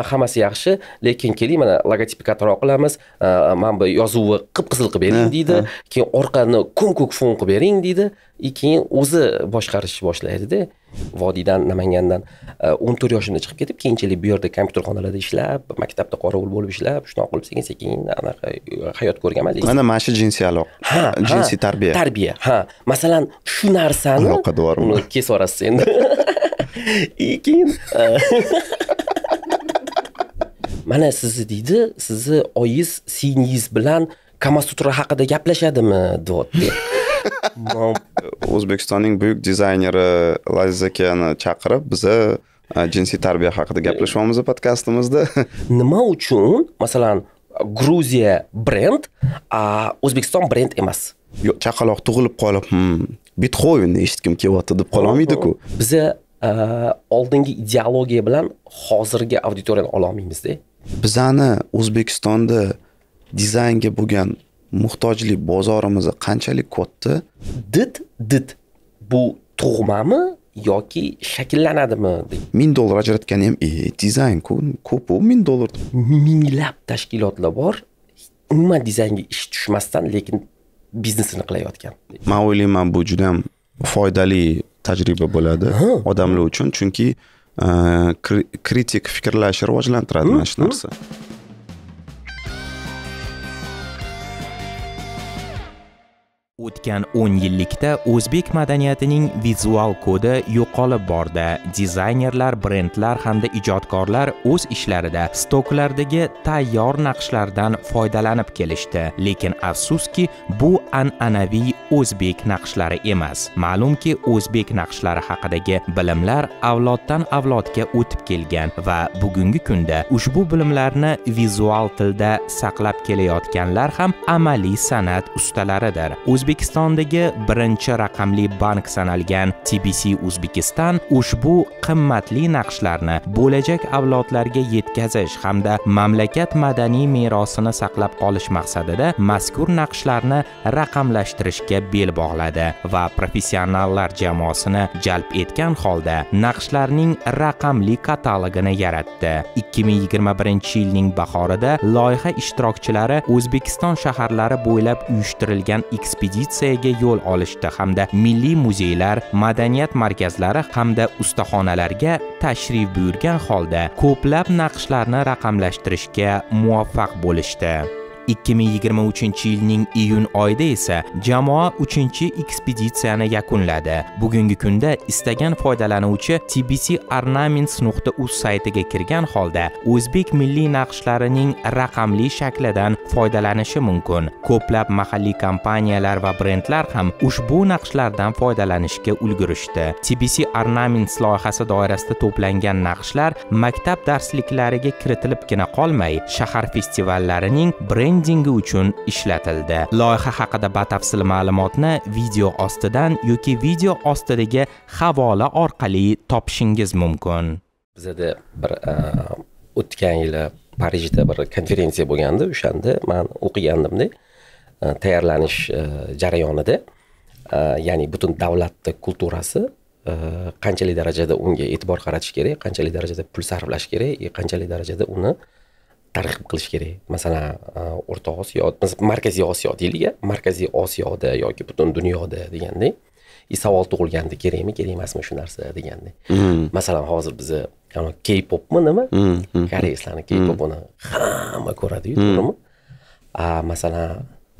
hammasi yaxshi lekin keling mana logotipni kattaroq qilamiz mana bu yozuvi qip qizil qilib bering deydi keyin orqani ko'm ko'k fon qilib bering deydi и keyin o'zi boshqarishni boshlaydida vodiydan namangandan o'n to'rt yoshimda chiqib ketib keyinchalik bu yerda kompyuterxonalarda ishlab maktabda qorovul bo'lib ishlab shunaqa qilib sekin sekin anaqa e, hayot ko'rganman lekin mana mana shu jinsiy aloqa ha jinsiy tarbiya tarbiya ha masalan shu narsani aloqa devormi kes orasiz endi и keyin mana sizni deydi sizni oyiz singlingiz bilan kamasutra haqida gaplashadimi deyapti o'zbekistonning buyuk dizayneri laziz akani chaqirib biza jinsiy tarbiya haqida gaplashyapmiz podkastimizda nima uchun masalan gruziya brend a o'zbekiston brend emas yo'q chaqaloq tug'ilib qolib hmm, bitxovenni eshitgim kelyapti deb qololmaydiku biza oldingi ideologiya bilan hozirgi auditoriyani ololmaymizda bizani o'zbekistonda dizaynga bo'lgan muhtojlik bozorimiz qanchalik katta did did bu tug'mami yoki shakllanadimi ming dollar ajratgan ham e dizayn ko'pu ming dollar minglab tashkilotlar bor umuman dizaynga ish tushmasdan lekin biznesini qilayotgan man o'ylayman bu juda yam foydali tajriba bo'ladi odamlar uchun chunki kritik fikrlash rivojlantiradi mana shu narsa o'tgan 10 yillikda o'zbek madaniyatining vizual kodi yo'qolib bordi dizaynerlar brendlar hamda ijodkorlar o'z ishlarida stoklardagi tayyor naqshlardan foydalanib kelishdi lekin afsuski bu an'anaviy o'zbek naqshlari emas ma'lumki o'zbek naqshlari haqidagi bilimlar avloddan avlodga o'tib kelgan va bugungi kunda ushbu bilimlarni vizual tilda saqlab kelayotganlar ham amaliy san'at ustalaridir o'zbek O'zbekistondagi birinchi raqamli bank sanalgan TBC Uzbekistan ushbu qimmatli naqshlarni bo'lajak avlodlarga yetkazish hamda mamlakat madaniy merosini saqlab qolish maqsadida mazkur naqshlarni raqamlashtirishga bel bog'ladi va professionallar jamoasini jalb etgan holda naqshlarning raqamli katalogini yaratdi 2021-yilning bahorida loyiha ishtirokchilari O'zbekiston shaharlari bo'ylab uyushtirilgan ekspeditsiya ekspeditsiyaga yo'l olishdi hamda milliy muzeylar madaniyat markazlari hamda ustaxonalarga tashrif buyurgan holda ko'plab naqshlarni raqamlashtirishga muvaffaq bo'lishdi 2023-yilning iyun oyida esa jamoa 3-ekspeditsiyani yakunladi. Bugungi kunda istagan foydalanuvchi tbcornaments.uz saytiga kirgan holda o'zbek milliy naqshlarining raqamli shaklidan foydalanishi mumkin. Ko'plab mahalliy kompaniyalar va brendlar ham ushbu naqshlardan foydalanishga ulgurishdi. TBC Ornaments loyihasi doirasida to'plangan naqshlar maktab darsliklariga kiritilibgina qolmay, shahar festivallarining brend brendingi uchun ishlatildi loyiha haqida batafsil ma'lumotni video ostidan yoki video ostidagi havola orqali topishingiz mumkin bizada bir e, o'tgan yili parijda bir konferensiya bo'lgandi o'shanda man o'qigandimda e, tayyorlanish e, jarayonida ya'ni butun davlatni kulturasi qanchalik darajada unga e'tibor qaratish kerak qanchalik darajada pul sarflash kerak qanchalik darajada uni targ'ib qilish kerak masalan e, o'rta osiyo markaziy osiyo deylik markaziy osiyoda yoki butun dunyoda deganday и e, savol tug'ilganda kerakmi kerak emasmi shu narsa deganda hmm. masalan hozir biza key popmi nima hmm, hmm, koreyslarni key popini hamma ko'radiyu to'g'rimi masalan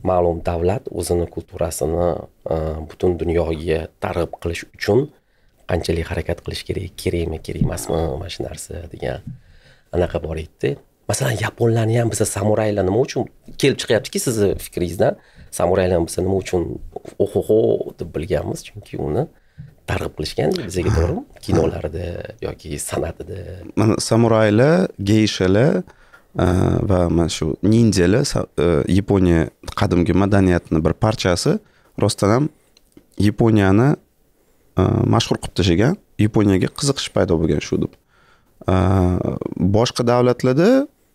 ma'lum davlat o'zini kulturasini e, butun dunyoga targ'ib qilish uchun qanchalik harakat qilish kerak kerakmi kerak emasmi mana shu narsa degan anaqa bor edida masalan yaponlarni ham bilsa samuraylar nima uchun kelib chiqyaptiki sizni fikringizdan samuraylar bo'lsa nima uchun ohoho deb bilganmiz chunki uni targ'ib qilishgan bizaga to'g'rimi kinolarida yoki san'atida mana samuraylar geyshalar e, va mana shu ninjalar e, yaponiya qadimgi madaniyatini bir parchasi rostdan ham yaponiyani e, mashhur qilib tashlagan yaponiyaga qiziqish paydo bo'lgan shu deb boshqa davlatlarda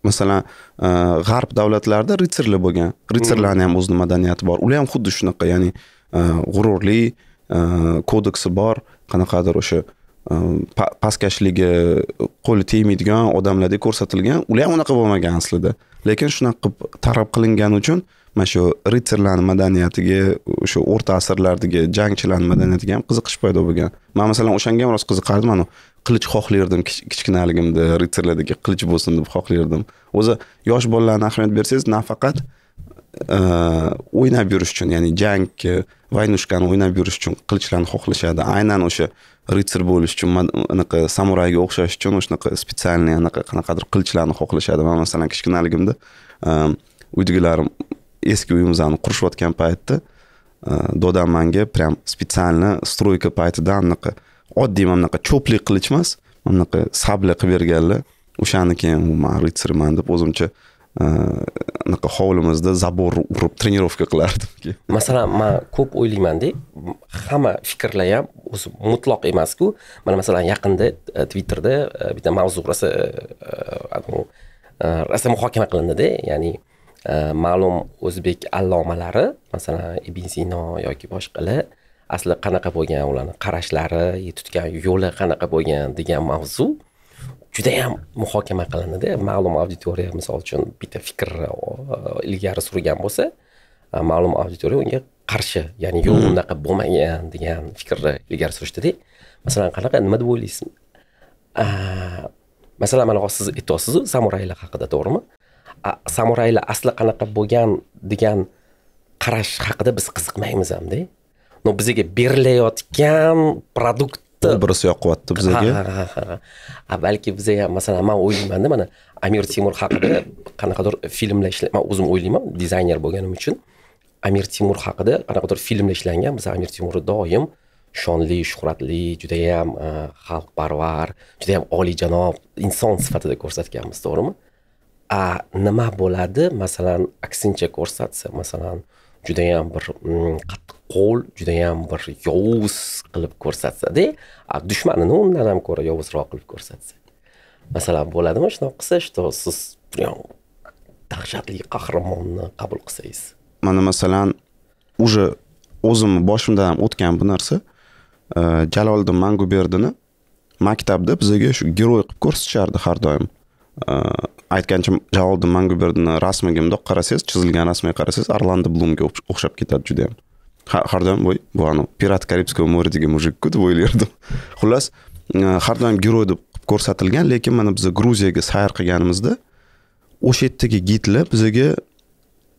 masalan e, g'arb davlatlarida ritsarlar bo'lgan ritsarlarni ham o'zini madaniyati bor ular ham xuddi shunaqa ya'ni e, g'ururli e, kodeksi bor qanaqadir o'sha pastkashligi qo'li tegmaydigan odamlardek ko'rsatilgan ular ham unaqa bo'lmagan aslida lekin shunaqa qilib targ'ib qilingani uchun mana shu ritsarlarni madaniyatiga o'sha o'rta asrlardagi jangchilarni madaniyatiga ham qiziqish paydo bo'lgan man masalan o'shanga ham rost qiziqardim anavi qilich xohlardim kichkinaligimda ritsarlardagi qilich bo'lsin deb xohlardim o'zi yosh bolalarni ahamiyat bersangiz nafaqat e, o'ynab yurish uchun ya'ni jang vaynushkani o'ynab yurish uchun qilichlarni xohlashadi aynan o'sha ritsar bo'lish uchun anaqa samurayga o'xshash uchun o'shanaqa специальный anaqa qanaqadir qilichlarni xohlashadi man masalan kichkinaligimda uydagilarim e, eski uyimizni qurishayotgan paytda e, dodam manga прям специально stroyka paytida anaqa oddiy mana bunaqa cho'plik qilich emas mana bunaqa sabli qilib berganlar o'shani keyin man ritsarman deb o'zimcha e, anaqa hovlimizda zabor urib trenirovka qilardim masalan man ko'p o'ylaymanda hamma fikrlar ham o'zi mutloq emasku mana masalan yaqinda e, twitterda e, bitta mavzu rosa rosa muhokama qilindida ya'ni ma'lum o'zbek allomalari masalan ibn sino yoki boshqalar asli qanaqa bo'lgan ularni qarashlari tutgan yo'li qanaqa bo'lgan degan mavzu judayam muhokama qilinadi ma'lum auditoriya misol uchun bitta fikrni e, ilgari surgan bo'lsa e, ma'lum auditoriya unga qarshi ya'ni yo'q hmm. unaqa bo'lmagan degan fikrni ilgari surishdida masalan qanaqa nima deb o'ylaysiz e, masalan mana hozir siz aytyapsizu samuraylar haqida to'g'rimi samuraylar asli qanaqa bo'lgan degan qarash haqida biz qiziqmaymiz hamda bizga berilayotgan produktni obraz yoqyapti bizga ha ha ha balki bizga masalan man o'ylaymanda mana amir temur haqida qanaqadir filmlar ishla man o'zim o'ylayman dizayner bo'lganim uchun amir temur haqida qanaqadir filmlar ishlangan biz amir temurni doim shonli shuhratli judayam xalqparvar judayam olijanob inson sifatida ko'rsatganmiz to'g'rimi a nima bo'ladi masalan aksincha ko'rsatsa masalan judayam bir qattiq qo'l yam bir yovuz qilib ko'rsatsada dushmanini undan ham ko'ra yovuzroq qilib ko'rsatsa masalan bo'ladimi shunaqa qilsa что siz прям dahshatli qahramonni qabul qilsangiz mana masalan уже o'zimni boshimdan ham o'tgan bu narsa e, jaloliddin manguberdini maktabda bizaga shu geroy qilib ko'rsatishardi har doim e, aytgancha jaloliddin manguberdini rasmiga mundoq qarasangiz chizilgan rasmiga qarasangiz orlando blumga o'xshab ketadi juda har doim voy bu an pirat karibskого моря degan mujikku deb o'ylardim xullas e, har doim giroy deb ko'rsatilgan lekin mana biz gruziyaga sayr qilganimizda o'sha yerdagi gidlar bizaga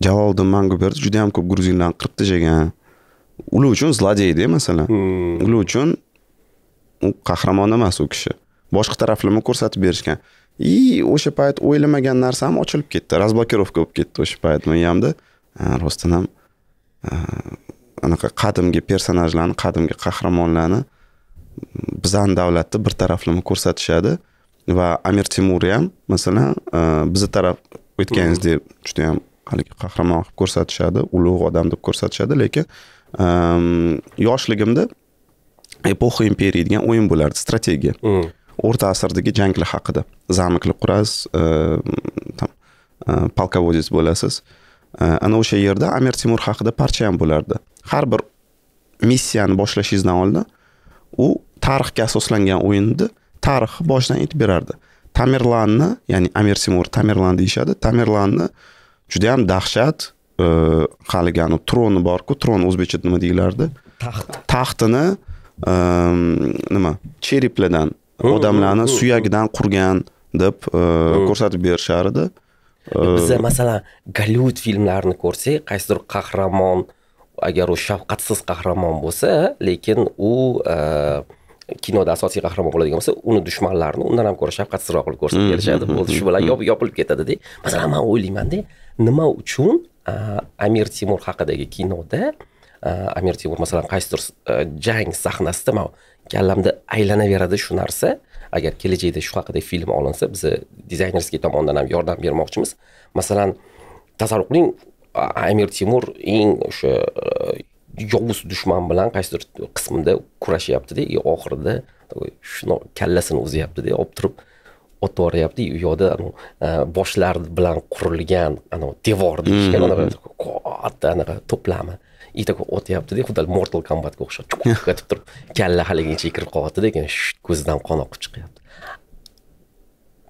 jaloliddin berdi juda yam ko'p gruzinlarni qirib tashlagan ular uchun zlodeyda masalan hmm. ular uchun u qahramon emas u kishi boshqa taraflama ko'rsatib berishgan и o'sha payt o'ylamagan narsam ochilib ketdi разблокировка bo'lib ketdi o'sha payt miyamda e, rostdan ham e, anaqa qadimgi personajlarni qadimgi qahramonlarni bizani davlatni bir taraflama ko'rsatishadi va amir temur ham masalan e, bizni taraf juda yam haligi qahramon qilib ko'rsatishadi ulug' odam deb ko'rsatishadi lekin e, yoshligimda epoxa imperiya degan o'yin bo'lardi strategiya mm. o'rta asrdagi janglar haqida zamklar qurasiz там e, polkovодец bo'lasiz ana o'sha yerda amir temur haqida parcha ham bo'lardi har bir missiyani boshlashingizdan oldin u tarixga asoslangan o'yinni tarixi boshidan aytib berardi tamerlanni ya'ni amir temur tamerlan deyishadi tamerlanni judayam dahshat e, haligi anavi troni borku tron o'zbekcha nima deyilardi taxt taxtini e, nima cheripladan odamlarni suyagidan qurgan deb e, ko'rsatib berishar edi biza masalan gollivud filmlarini ko'rsak qaysidir qahramon agar u shafqatsiz qahramon bo'lsa lekin u e, kinoda asosiy qahramon bo'ladigan bo'lsa uni dushmanlarini undan ham ko'ra shafqatsizroq qilib ko'rsatib mm-hmm. kelishadi bo'ldi mm-hmm. shu bilan mm-hmm. yopilib ketadida masalan man o'ylaymanda nima uchun e, amir temur haqidagi kinoda e, amir temur masalan qaysidir jang sahnasida man kallamda aylanaveradi shu narsa agar kelajakda shu haqida film olinsa biza dizaynerskiy tomondan ham yordam bermoqchimiz masalan tasavvur qiling amir temur eng o'sha э, yovuz dushman bilan qaysidir qismida kurashyaptida и oxirida shuni kallasini uzyaptida olib turib otib yuboryapti u yoqda э, boshlar bilan qurilgan anavi devor katta anaqa to'plami и такой otyaptida xuddi mortal kombatga o'xshab etib turib kalla haligacha kirib qolyaptida keyin ko'zidan qon oqib chiqyapti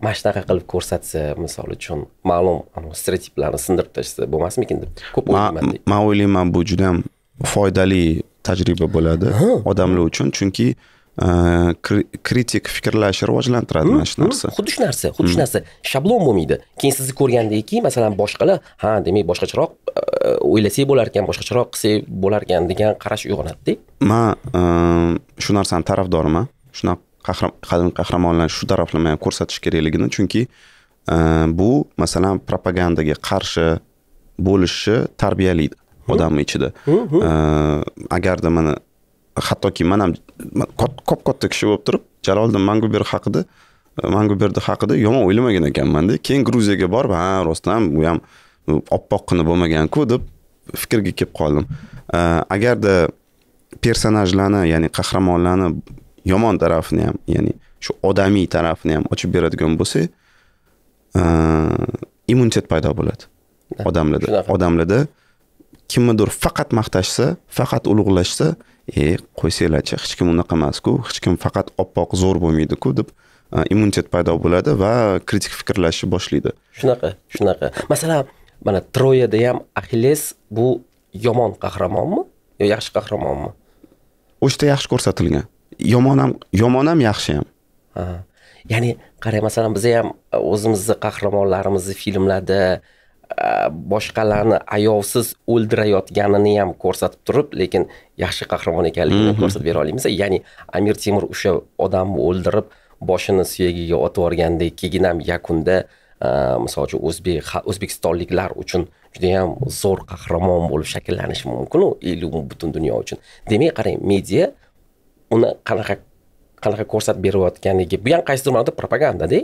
mana shunaqa qilib ko'rsatsa misol uchun ma'lum stereotiplarni sindirib tashlasa bo'lmasmikin deb ko'p o'ylayman man o'ylayman bu juda yam foydali tajriba bo'ladi odamlar uchun chunki e, kritik fikrlash rivojlantiradi hmm, mana shu hmm, narsa xuddi shu narsa xuddi shu hmm. narsa shablon bo'lmaydi keyin sizni ko'rgandan keyin masalan boshqalar ha demak boshqacharoq e, o'ylasak bo'lar ekan boshqacharoq qilsak bo'lar ekan degan qarash uyg'onadida man e, shu narsani tarafdoriman shunaqa qahramonlarni shu taraflama ham ko'rsatish kerakligini chunki e, bu masalan propagandaga qarshi bo'lishni tarbiyalaydi odamni ichida e, agarda mana hattoki man ham kop katta kishi bo'lib turib jaloliddin manguber haqida e, manguberni haqida yomon o'ylamagan ekanmanda keyin gruziyaga borib ha rostdan bu ham oppoqqina bo'lmaganku deb fikrga kelib qoldim agarda personajlarni ya'ni qahramonlarni yomon tarafini ham ya'ni shu odamiy tarafini ham ochib beradigan bo'lsak e, immunitet paydo bo'ladi odamlarda odamlarda kimnidir faqat maqtashsa faqat ulug'lashsa e qo'ysanglarchi hech kim unaqa emasku hech kim faqat oppoq zo'r bo'lmaydiku deb e, immunitet paydo bo'ladi va kritik fikrlashni boshlaydi shunaqa shunaqa masalan mana troyada ham axilles bu yomon qahramonmi yo yaxshi qahramonmi o'sha yaxshi ko'rsatilgan yomon ham yomon ham yaxshi ham ya'ni qarang masalan biza ham e, o'zimizni qahramonlarimizni filmlarda e, boshqalarni ayovsiz o'ldirayotganini ham ko'rsatib turib lekin yaxshi qahramon ekanligini mhm. ko'rsatib bera olamiz ya'ni amir temur o'sha odamni o'ldirib boshini suyagiga otib yuborgandek keyin ham yakunda e, misol uchun o'zbek o'zbekistonliklar uchun judayam zo'r qahramon bo'lib shakllanishi mumkinu butun dunyo uchun demak qarang media uni qanaqa qanaqa ko'rsatib berayotganligi bu ham qaysidir ma'noda propagandada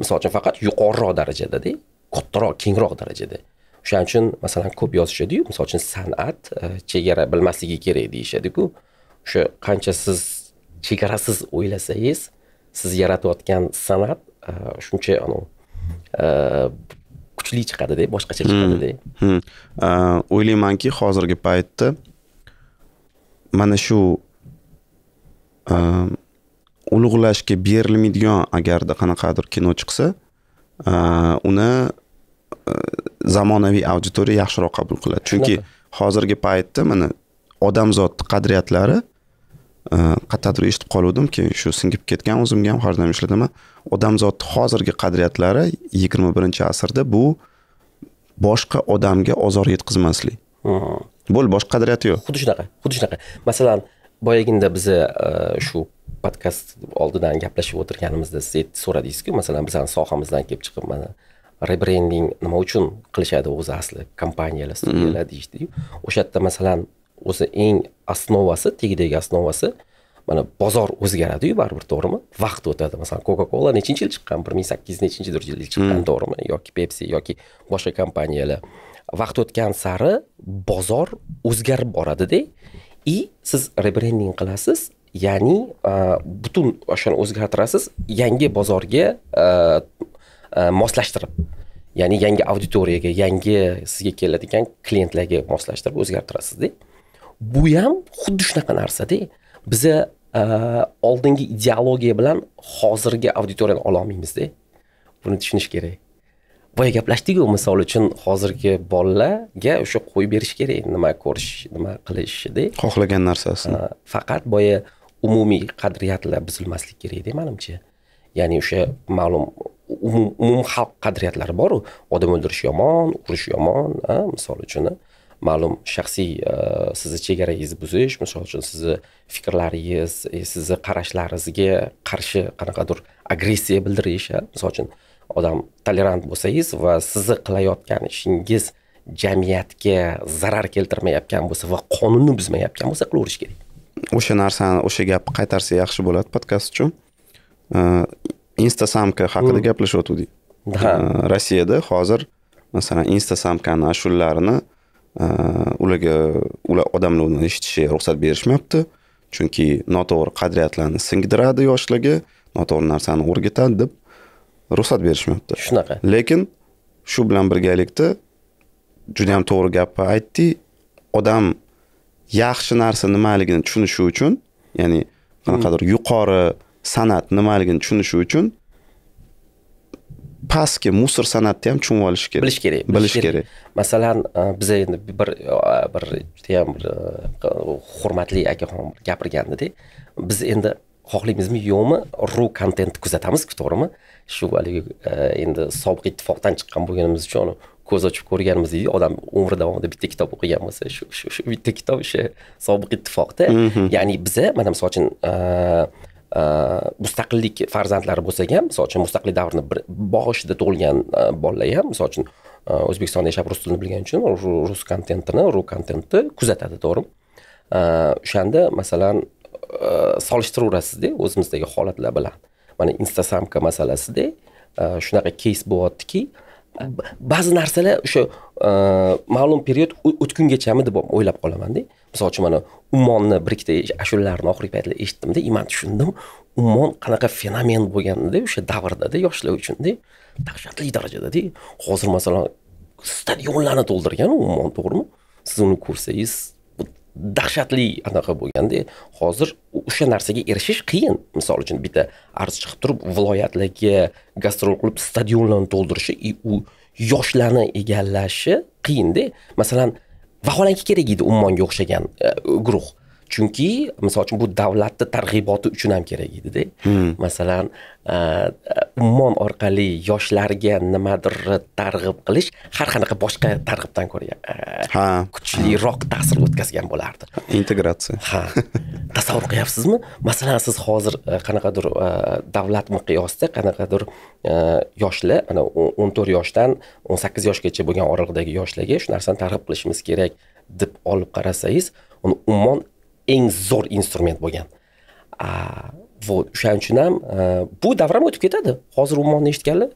misol uchun faqat yuqoriroq darajadada kattaroq kengroq darajada o'shaning uchun masalan ko'p yozishadiyu misol uchun san'at e, chegara bilmasligi kerak deyishadiku o'sha qancha siz chegarasiz o'ylasangiz siz yaratayotgan san'at e, shuncha e, kuchli chiqadida boshqacha hmm. chiqadida hmm. o'ylaymanki hozirgi paytda mana shu ulug'lashga berilmaydigan agarda qanaqadir kino chiqsa uni zamonaviy auditoriya yaxshiroq qabul qiladi chunki hozirgi paytda mana odamzodni qadriyatlari qayerdadir eshitib qoluvdimki shu singib ketgan o'zimga ham har doim odamzodni hozirgi qadriyatlari yigirma birinchi asrda bu boshqa odamga ozor yetkazmaslik bo'ldi boshqa qadriyati yo'q xuddi shunaqa xuddi shunaqa masalan boyaginda biza e, shu podkast oldidan gaplashib o'tirganimizda siz so'radingizku masalan bizani sohamizdan kelib chiqib mana rebrending nima uchun qilishadi o'zi asli kompaniyalar studiyalar deyishdiyu o'sha yerda masalan o'zi eng основasi tagidagi основasi mana bozor o'zgaradiyu baribir to'g'rimi vaqt o'tadi masalan coca cola nechinchi yil chiqqan bir ming sakkiz yuz nechinchidir yil chiqqan to'g'rimi yoki pepsi yoki boshqa kompaniyalar vaqt o'tgan sari bozor o'zgarib boradida и siz rebrending qilasiz ya'ni e, butun o'shani o'zgartirasiz yangi bozorga e, e, moslashtirib ya'ni yangi auditoriyaga yangi sizga keladigan klientlarga moslashtirib o'zgartirasizda bu ham xuddi shunaqa narsada biza oldingi ideologiya bilan hozirgi auditoriyani ololmaymizda buni tushunish kerak boya gaplashdikku misol uchun hozirgi bolalarga o'sha qo'yib berish kerak nima ko'rish nima qilishda xohlagan narsasini faqat boya umumiy qadriyatlar buzilmasligi kerakda manimcha ya'ni o'sha ma'lum umum xalq qadriyatlari boru odam o'ldirish yomon urish yomon misol uchun ma'lum shaxsiy e, sizni chegarangizni buzish misol uchun sizni fikrlaringiz e, sizni qarashlaringizga qarshi qanaqadir agressiya bildirish misol uchun odam tolerant bo'lsangiz va sizni qilayotgan ishingiz jamiyatga zarar keltirmayotgan bo'lsa va qonunni buzmayotgan bo'lsa qilaverish kerak o'sha narsani o'sha gapni qaytarsa yaxshi bo'ladi podkast uchun insta samka haqida hmm. gaplashib ha rossiyada hozir masalan insta samkani ashulalarini ularga ular odamlar uni eshitishga ruxsat berishmayapti chunki noto'g'ri qadriyatlarni singdiradi yoshlarga noto'g'ri narsani o'rgatadi deb ruxsat berishmayapti shunaqa lekin shu bilan birgalikda juda yam to'g'ri gapni aytdik odam yaxshi narsa nimaligini tushunishi uchun ya'ni qanaqadir hmm. yuqori san'at nimaligini tushunishi uchun pastki musor san'atni ham tushunib olish kerak bilish kerak bilish kerak masalan biza endi bir bir judayam bir e, hurmatli akaxon gapirgandidek biz endi xohlaymizmi yo'qmi ru kontentni kuzatamiz to'g'rimi shu haligi e, endi sobiq ittifoqdan chiqqan bo'lganimiz uchun uni ko'z ochib ko'rganmiz deydi odam umri davomida bitta kitob o'qigan bo'lsa shu shu shu bitta kitob o'sha sobiq ittifoqda mhm. ya'ni biza mana misol uchun e, e, mustaqillik farzandlari bo'lsak ham misol uchun mustaqillik davrini boshida tug'ilgan bolalar ham misol uchun o'zbekistonda yashab rus tilini bilgani uchun rus kontentini ru kontentni kuzatadi to'g'rimi o'shanda masalan solishtiraverasizda o'zimizdagi holatlar bilan mana instasamka masalasida e, shunaqa keys bo'lyaptiki ba'zi narsalar o'sha e, ma'lum period o'tgungachami deb o'ylab qolamanda misol uchun mana ummonni bir ikkita ashulalarini oxirgi paytlar eshitdimda и man tushundim ummon qanaqa fenomen bo'lganda o'sha davrdada yoshlar uchunda dahshatli darajadada hozir masalan stadionlarni to'ldirgan ummon to'g'rimi siz uni ko'rsangiz dahshatli anaqa bo'lganda hozir o'sha narsaga erishish qiyin misol uchun bitta arz chiqib turib viloyatlarga gastrol qilib stadionlarni to'ldirishi u yoshlarni egallashi qiyinda masalan vaholanki kerak edi ummonga o'xshagan e, guruh chunki misol uchun bu davlatni targ'iboti uchun ham kerak edida hmm. masalan ummon orqali yoshlarga nimadir targ'ib qilish har qanaqa boshqa targ'ibdan ko'ra ha kuchliroq ta'sir o'tkazgan bo'lardi integratsiya ha tasavvur qilyapsizmi masalan siz hozir qanaqadir davlat miqyosida qanaqadir yoshlar ana o'n to'rt yoshdan o'n sakkiz yoshgacha bo'lgan oraliqdagi yoshlarga shu narsani targ'ib qilishimiz kerak deb olib qarasangiz uni ummon eng zo'r instrument bo'lgan вот o'shaning uchun ham e, bu davr ham o'tib ketadi hozir ummonni eshitganlar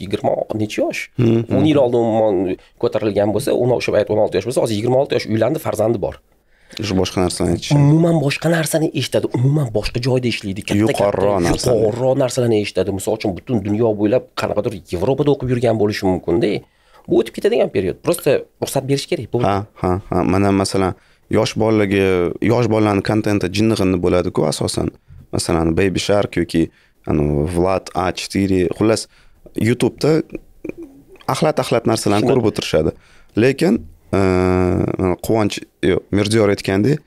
yigirma necha yosh hmm, hmm. o'n yil oldin ummon ko'tarilgan bo'lsa o'sha payt o'n olti yosh bo'lsa hozir yigirma olti yosh uylandi farzandi bor уже boshqa narsani aytishi umuman boshqa narsani eshitadi umuman boshqa joyda ishlaydi katta yuqoriroq narsa yuqoriroq narsalarni eshitadi misol uchun butun dunyo bo'ylab qanaqadir yevropada o'qib yurgan bo'lishi mumkinda bu o'tib ketadigan period просто ruxsat berish kerak bo'ldi ha ha ha mana masalan yosh bolalarga yosh bolalarni kontenti jinnig'inni bo'ladi-ku asosan masalan baby shark yoki vlad a четыре xullas youtubeda axlat axlat narsalarni ko'rib o'tirishadi lekin e, quvonch yo'q mirziyor aytgandek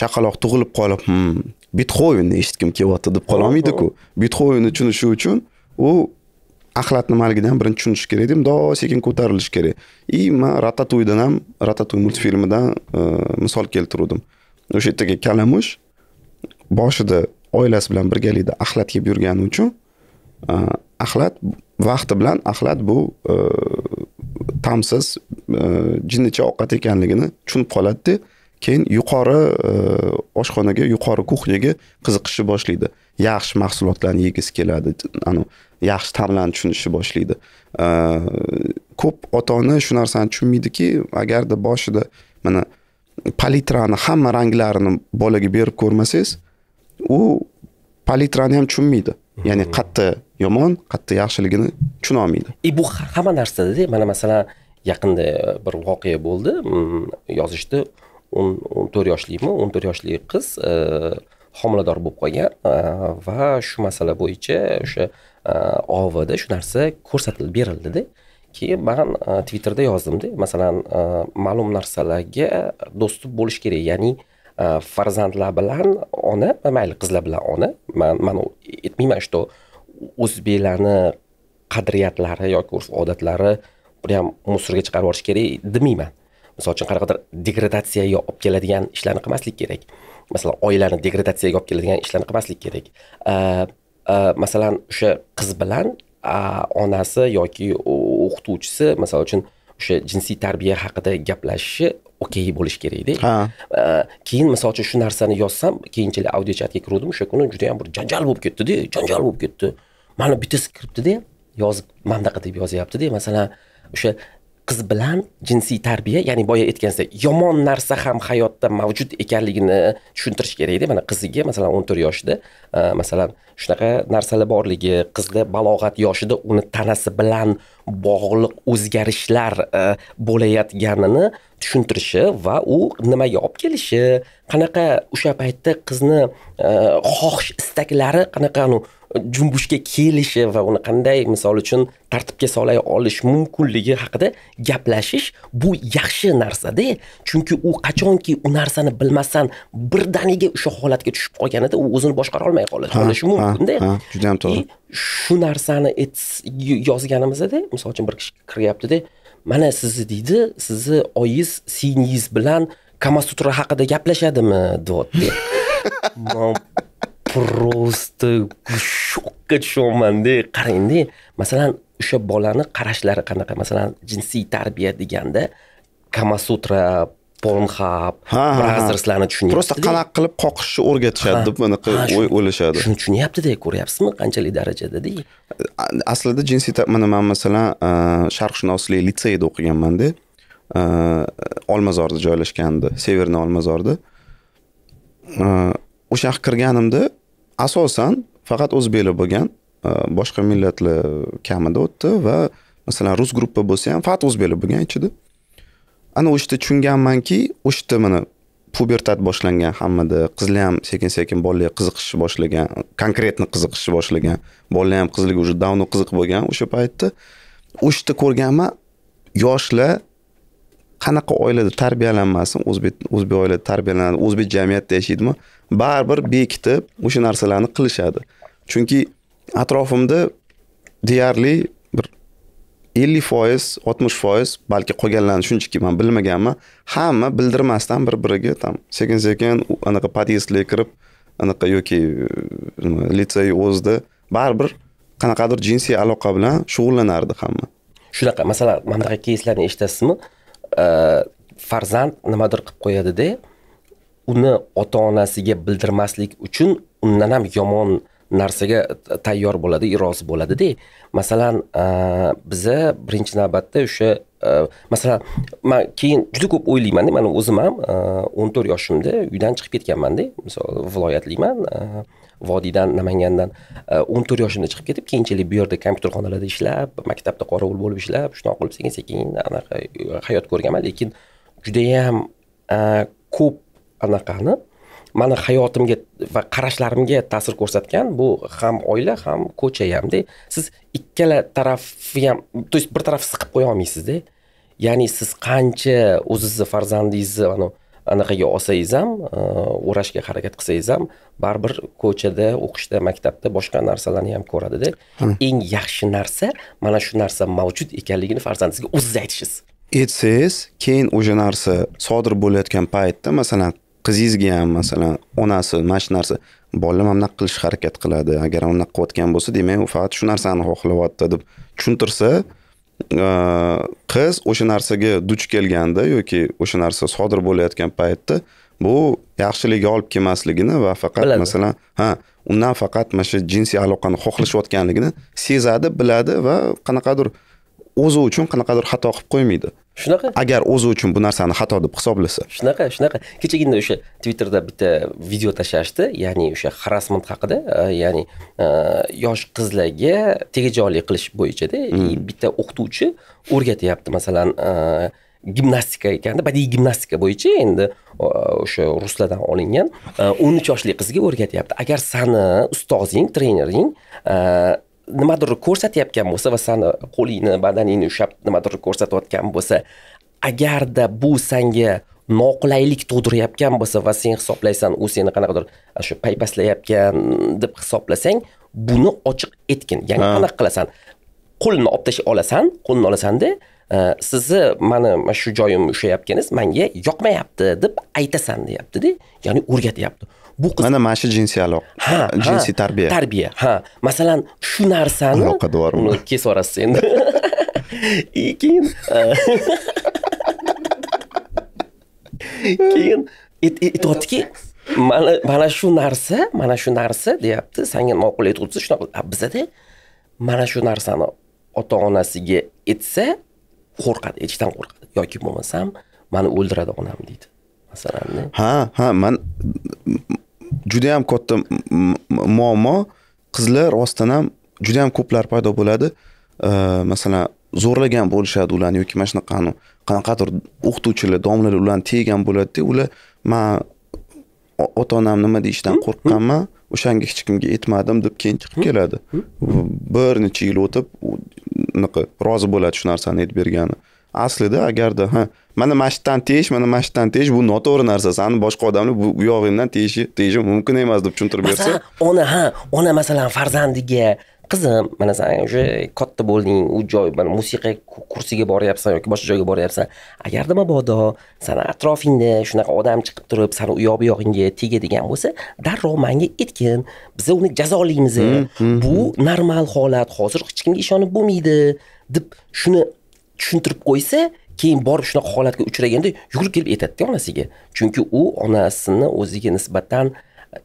chaqaloq tug'ilib qolib hmm, bitxovenni eshitgim kelyapti deb qololmaydiku bitxovenni tushunishi uchun u axlat nimaligini ham birinchi tushunish kerak edi mundoq sekin ko'tarilish kerak и man ratatuydan ham ratatuy multfilmidan e, misol keltiruvdim o'sha yerdagi kalamush boshida oilasi bilan birgalikda axlat yeb yurgani uchun e, axlat vaqti bilan axlat bu e, ta'msiz jinnicha ovqat ekanligini tushunib qoladida keyin yuqori oshxonaga yuqori kuxnyaga qiziqishni boshlaydi yaxshi mahsulotlarni yegisi keladi anavi yaxshi ta'mlanib tushunishni boshlaydi ko'p ota ona shu narsani tushunmaydiki agarda boshida mana palitrani hamma ranglarini bolaga berib ko'rmasangiz u palitrani ham tushunmaydi ya'ni hmm. qayerda yomon qayerda yaxshiligini tushuna olmaydi и e, bu hamma narsada mana masalan yaqinda bir voqea bo'ldi mm, yozishdi o'n o'n to'rt yoshlikmi o'n to'rt yoshli qiz e, homilador bo'lib qolgan e, va shu masala bo'yicha o'sha ovida shu narsa ko'rsatilib berildida keyin man twitterda yozdimda masalan ma'lum narsalarga do'st bo'lish kerak ya'ni farzandlar bilan ona mayli qizlar bilan ona man man aytmayman что o'zbeklarni qadriyatlari yoki urf odatlari buniham musorga chiqarib yuborish kerak demayman misol uchun qanaqadir degradatsiyaga olib keladigan ishlarni qilmaslik kerak masalan oilani degradatsiyaga olib keladigan ishlarni qilmaslik kerak Э, masalan o'sha qiz bilan onasi yoki o'qituvchisi misol uchun o'sha jinsiy tarbiya haqida gaplashishi okey bo'lishi kerakda ha keyin misol uchun shu narsani yozsam keyinchalik audio chatga kiruvdim o'sha kuni juda yam bir janjal bo'lib ketdida janjal bo'lib ketdi mana bittasi kiribdida yozib mana bunaqa deb yozyaptida masalan o'sha qiz bilan jinsiy tarbiya ya'ni boya aytganingizdek yomon narsa ham hayotda mavjud ekanligini tushuntirish kerakda mana qiziga masalan o'n to'rt yoshida e, masalan shunaqa narsalar borligi qizda balog'at yoshida uni tanasi bilan bog'liq o'zgarishlar e, bo'layotganini tushuntirishi va u nimaga olib kelishi qanaqa o'sha paytda qizni e, xohish istaklari qanaqa jumbushga kelishi va uni qanday misol uchun tartibga solay olish mumkinligi haqida gaplashish bu yaxshi narsada chunki u qachonki u narsani bilmasdan birdaniga o'sha holatga tushib qolganida u o'zini boshqara olmay qoladi qolishi mumkinda juda ham to'g'ri shu narsani yozganimizda misol uchun bir kishi kiryaptida mana sizni deydi sizni oyiz singlingiz bilan kamasutra haqida gaplashadimi deyapti просто shokka tushayapmanda qarang endi masalan o'sha bolani qarashlari qanaqa masalan jinsiy tarbiya deganda kamasutra pornhab brazerslarni tushunyapti просто qanaqa qilib qoqishni o'rgatishadi deb bunaqa o'ylashadi shuni tushunyaptida ko'ryapsizmi qanchalik darajadada aslida jinsiy mana man masalan sharqshunoslik litseyida o'qiganmanda olmazorda joylashgandi severniy olmazorda o'sha yoqqa kirganimda asosan faqat o'zbeklar bo'lgan e, boshqa millatlar kamida o'tdi va masalan rus gruppa bo'lsa ham faqat o'zbeklar bo'lgan ichida ana o'sha yerda tushunganmanki o'sha yerda mana pubertat boshlangan hammada qizlar ham sekin sekin bolalarga qiziqishni boshlagan konkretni qiziqishni boshlagan bolalar ham qizlarga уже давно qiziq bo'lgan o'sha paytda o'sha yerda ko'rganman yoshlar qanaqa oilada tarbiyalanmasin o'zbek o'zbek oilada tarbiyalanadi o'zbek jamiyatida yashaydimi baribir bekitib o'sha narsalarni qilishadi chunki atrofimda deyarli bir ellik foiz oltmish foiz balki qolganlarni shunchaki man bilmaganman hamma bildirmasdan bir biriga там sekin sekin anaqa подъездga kirib anaqa yoki e, nima litsey o'zida baribir qanaqadir jinsiy aloqa bilan shug'ullanardi hamma shunaqa masalan mana bunaqa keyslarni eshitasizmi e, farzand nimadir qilib qo'yadida uni ota onasiga bildirmaslik uchun undan ham yomon narsaga tayyor bo'ladi rozi bo'ladida masalan biza birinchi navbatda o'sha masalan man keyin juda ko'p o'ylaymanda man o'zim ham o'n to'rt yoshimda uydan chiqib ketganmanda misol viloyatliman vodiydan namangandan o'n to'rt yoshimda chiqib ketib keyinchalik bu yerda kompyuterxonalarda ishlab maktabda qorovul bo'lib ishlab shunaqa qilib sekin sekin anaqa e, hayot ko'rganman lekin judayam ko'p anaqani mani hayotimga va qarashlarimga ta'sir ko'rsatgan bu ham oila ham ko'cha hamda siz ikkala tarafni ham то есть bir taraf siqib qo'ya olmaysizda ya'ni siz qancha o'zizni farzandingizni anavi anaqaga olsangiz ham uh, o'rashga harakat qilsangiz ham baribir ko'chada o'qishda maktabda boshqa narsalarni ham ko'radida eng yaxshi narsa mana shu narsa mavjud ekanligini farzandingizga o'zingiz aytishingiz aytsangiz keyin o'sha narsa sodir bo'layotgan paytda masalan qizingizga ham masalan onasi mana shu narsa bolalar mana bunaqa qilishga harakat qiladi agar unaqa qilayotgan bo'lsa demak u faqat shu narsani xohlayapti deb tushuntirsa qiz o'sha narsaga duch kelganda yoki o'sha narsa sodir bo'layotgan paytda bu yaxshilikka olib kelmasligini va faqat masalan ha undan faqat mana shu jinsiy aloqani xohlashayotganligini sezadi biladi va qanaqadir o'zi uchun qanaqadir xato qilib qo'ymaydi shunaqa agar o'zi uchun bu narsani xato deb hisoblasa shunaqa shunaqa kechagina o'sha twitterda bitta video tashlashdi ya'ni o'sha harassment haqida e, ya'ni e, yosh qizlarga tegajoqlik qilish bo'yichada e, hmm. bitta o'qituvchi o'rgatyapti masalan gimnastika ekanda badiiy gimnastika bo'yicha endi o'sha ruslardan olingan o'n uch yoshli qizga o'rgatyapti agar sani ustozing trenering nimadir ko'rsatayotgan bo'lsa va sani qo'lingni badaningni ushlab nimadir ko'rsatayotgan bo'lsa agarda bu sanga noqulaylik tug'dirayotgan bo'lsa va sen hisoblaysan u seni qanaqadir shu paypaslayotgan deb hisoblasang buni ochiq etgin ya'ni qanaqa qilasan qo'lni olib tashlay olasan qo'lni olasanda sizni mani mana shu joyimni ushlayotganingiz manga yoqmayapti deb aytasan deyaptida ya'ni o'rgatyapti bu qiz mana mana shu jinsiy aloqa ha jinsiy tarbiya tarbiya ha masalan shu narsani aloqa devori uni kesib yuborasiz endi keyin keyin aytyaptiki mana mana shu narsa mana shu narsa deyapti sanga noqulay tug'ilsa shunaqa bizada mana shu narsani ota onasiga aytsa qo'rqadi aytishdan qo'rqadi yoki bo'lmasam mani o'ldiradi onam deydi masalan ha ha man juda yam katta muammo qizlar rostdan ham juda yam ko'plar paydo bo'ladi masalan zo'rlagan bo'lishadi ularni yoki mana shunaqa qanaqadir o'qituvchilar domlalar ularni tiygan bo'ladida ular man ota onam nima deyishidan qo'rqqanman o'shanga hech kimga aytmadim deb keyin chiqib keladi bir necha yil o'tib unaqa rozi bo'ladi shu narsani aytib bergani aslida agarda ha mana mana shu yerdan mana mana shu yerdan bu noto'g'ri narsa sani boshqa odamlar bu yog'ingdan tiyishi tiyishi mumkin emas deb tushuntirib bersa ona ha ona masalan farzandiga qizim mana san уже katta bo'lding u joy mana musiqa kursiga boryapsan yoki boshqa joyga boryapsan agarda mabodo sani atrofingda shunaqa odam chiqib turib sani u yoq bu yog'ingga tegadigan bo'lsa darrov manga aytgin biza uni jazolaymiz mm-hmm. bu normal holat hozir hech kimga ishonib bo'lmaydi deb shuni tushuntirib qo'ysa keyin borib shunaqa holatga uchraganda yugurib kelib aytadida onasiga chunki u onasini o'ziga nisbatan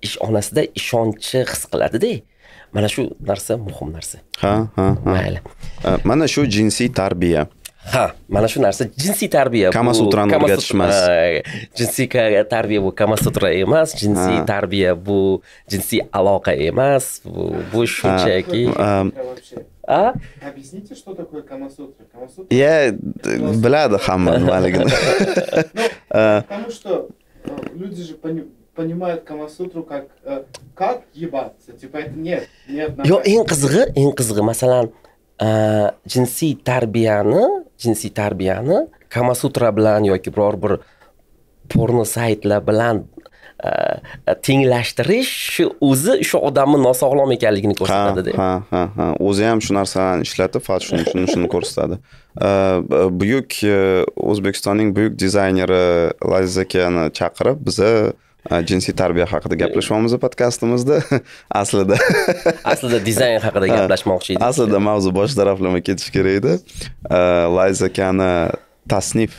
ish onasida ishonchi his qiladida mana shu narsa muhim narsa ha ha mayli mana shu jinsiy tarbiya ha mana shu narsa jinsiy tarbiya kama sutrani o'rgatish emas jinsiy tarbiya bu kama sutra emas jinsiy tarbiya bu jinsiy aloqa emas bu shunchaki a объясните что такое камасутра камасутра я biladi hamma nimaligini потому что э, люди же понимают камасутру как э, как ебаться типа это нет нет yo'q eng qizig'i eng qizig'i masalan jinsiy tarbiyani jinsiy tarbiyani kamasutra bilan yoki biror bir porno saytlar bilan tenglashtirish shu o'zi shu odamni nosog'lom ekanligini ko'rsatadida ha ha ha o'zi ham shu narsalarni ishlatib faqat shuning uchun shuni ko'rsatadi buyuk o'zbekistonning buyuk dizayneri laziz akani chaqirib biza jinsiy tarbiya haqida gaplashmoqmiz podkastimizda aslida aslida dizayn haqida gaplashmoqchi edik aslida mavzu bosh taraflama ketish kerak edi uh, layz akani tasnif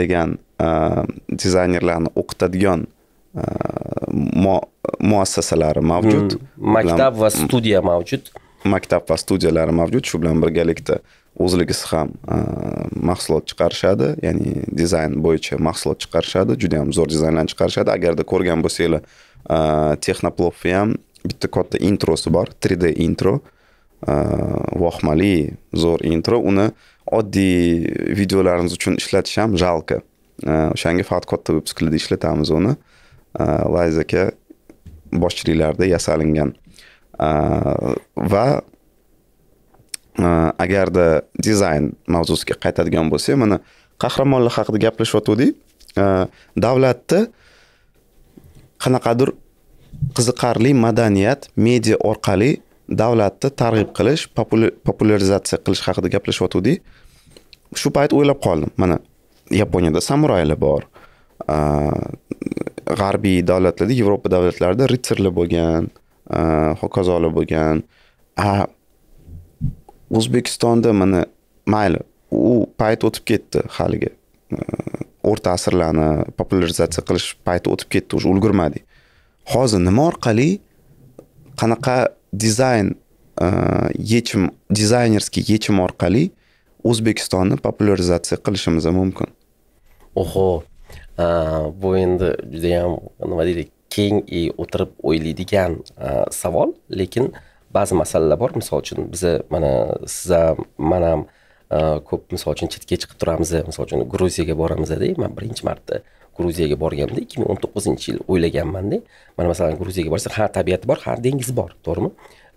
degan uh, dizaynerlarni o'qitadigan uh, muassasalari mavjud hmm, maktab va studiya mavjud maktab va studiyalari mavjud shu bilan birgalikda o'zligisi ham e, mahsulot chiqarishadi ya'ni dizayn bo'yicha mahsulot chiqarishadi juda yam zo'r dizaynlarni chiqarishadi agarda ko'rgan bo'lsanglar e, texnoplofni ham bitta katta introsi bor 3d intro e, vohmali zo'r intro uni oddiy videolarimiz uchun ishlatish ham жалко o'shanga faqat katta выпускlarda ishlatamiz uni layz aka boshchiliklarida yasalingan va agarda dizayn mavzusiga qaytadigan bo'lsak mana qahramonlar haqida gaplashyotgandik э, davlatni qanaqadir qiziqarli madaniyat media orqali davlatni targ'ib qilish popularizatsiya qilish haqida gaplashyotgandik shu payt o'ylab qoldim mana yaponiyada samuraylar bor э, g'arbiy davlatlarda yevropa davlatlarida ritsarlar bo'lgan э, hokazolar bo'lgan o'zbekistonda mana mayli u payt o'tib ketdi haligi e, o'rta asrlarni popularizatsiya qilish payti o'tib ketdi уже ulgurmadik hozir nima orqali qanaqa dizayn e, yechim dizaynerskiy yechim orqali o'zbekistonni popularizatsiya qilishimiz mumkin oho e, bu endi judayam nima deydi keng o'tirib o'ylaydigan savol lekin uh, ba'zi masalalar bor misol uchun biza mana siz ham man ham e, ko'p misol uchun chetga chiqib turamiz misol uchun gruziyaga boramizdek man birinchi marta gruziyaga borganimda ikki ming o'n to'qqizinchi yil o'ylaganmanda mana masalan gruziyaga borsa ha tabiat bor ha dengiz bor to'g'rimi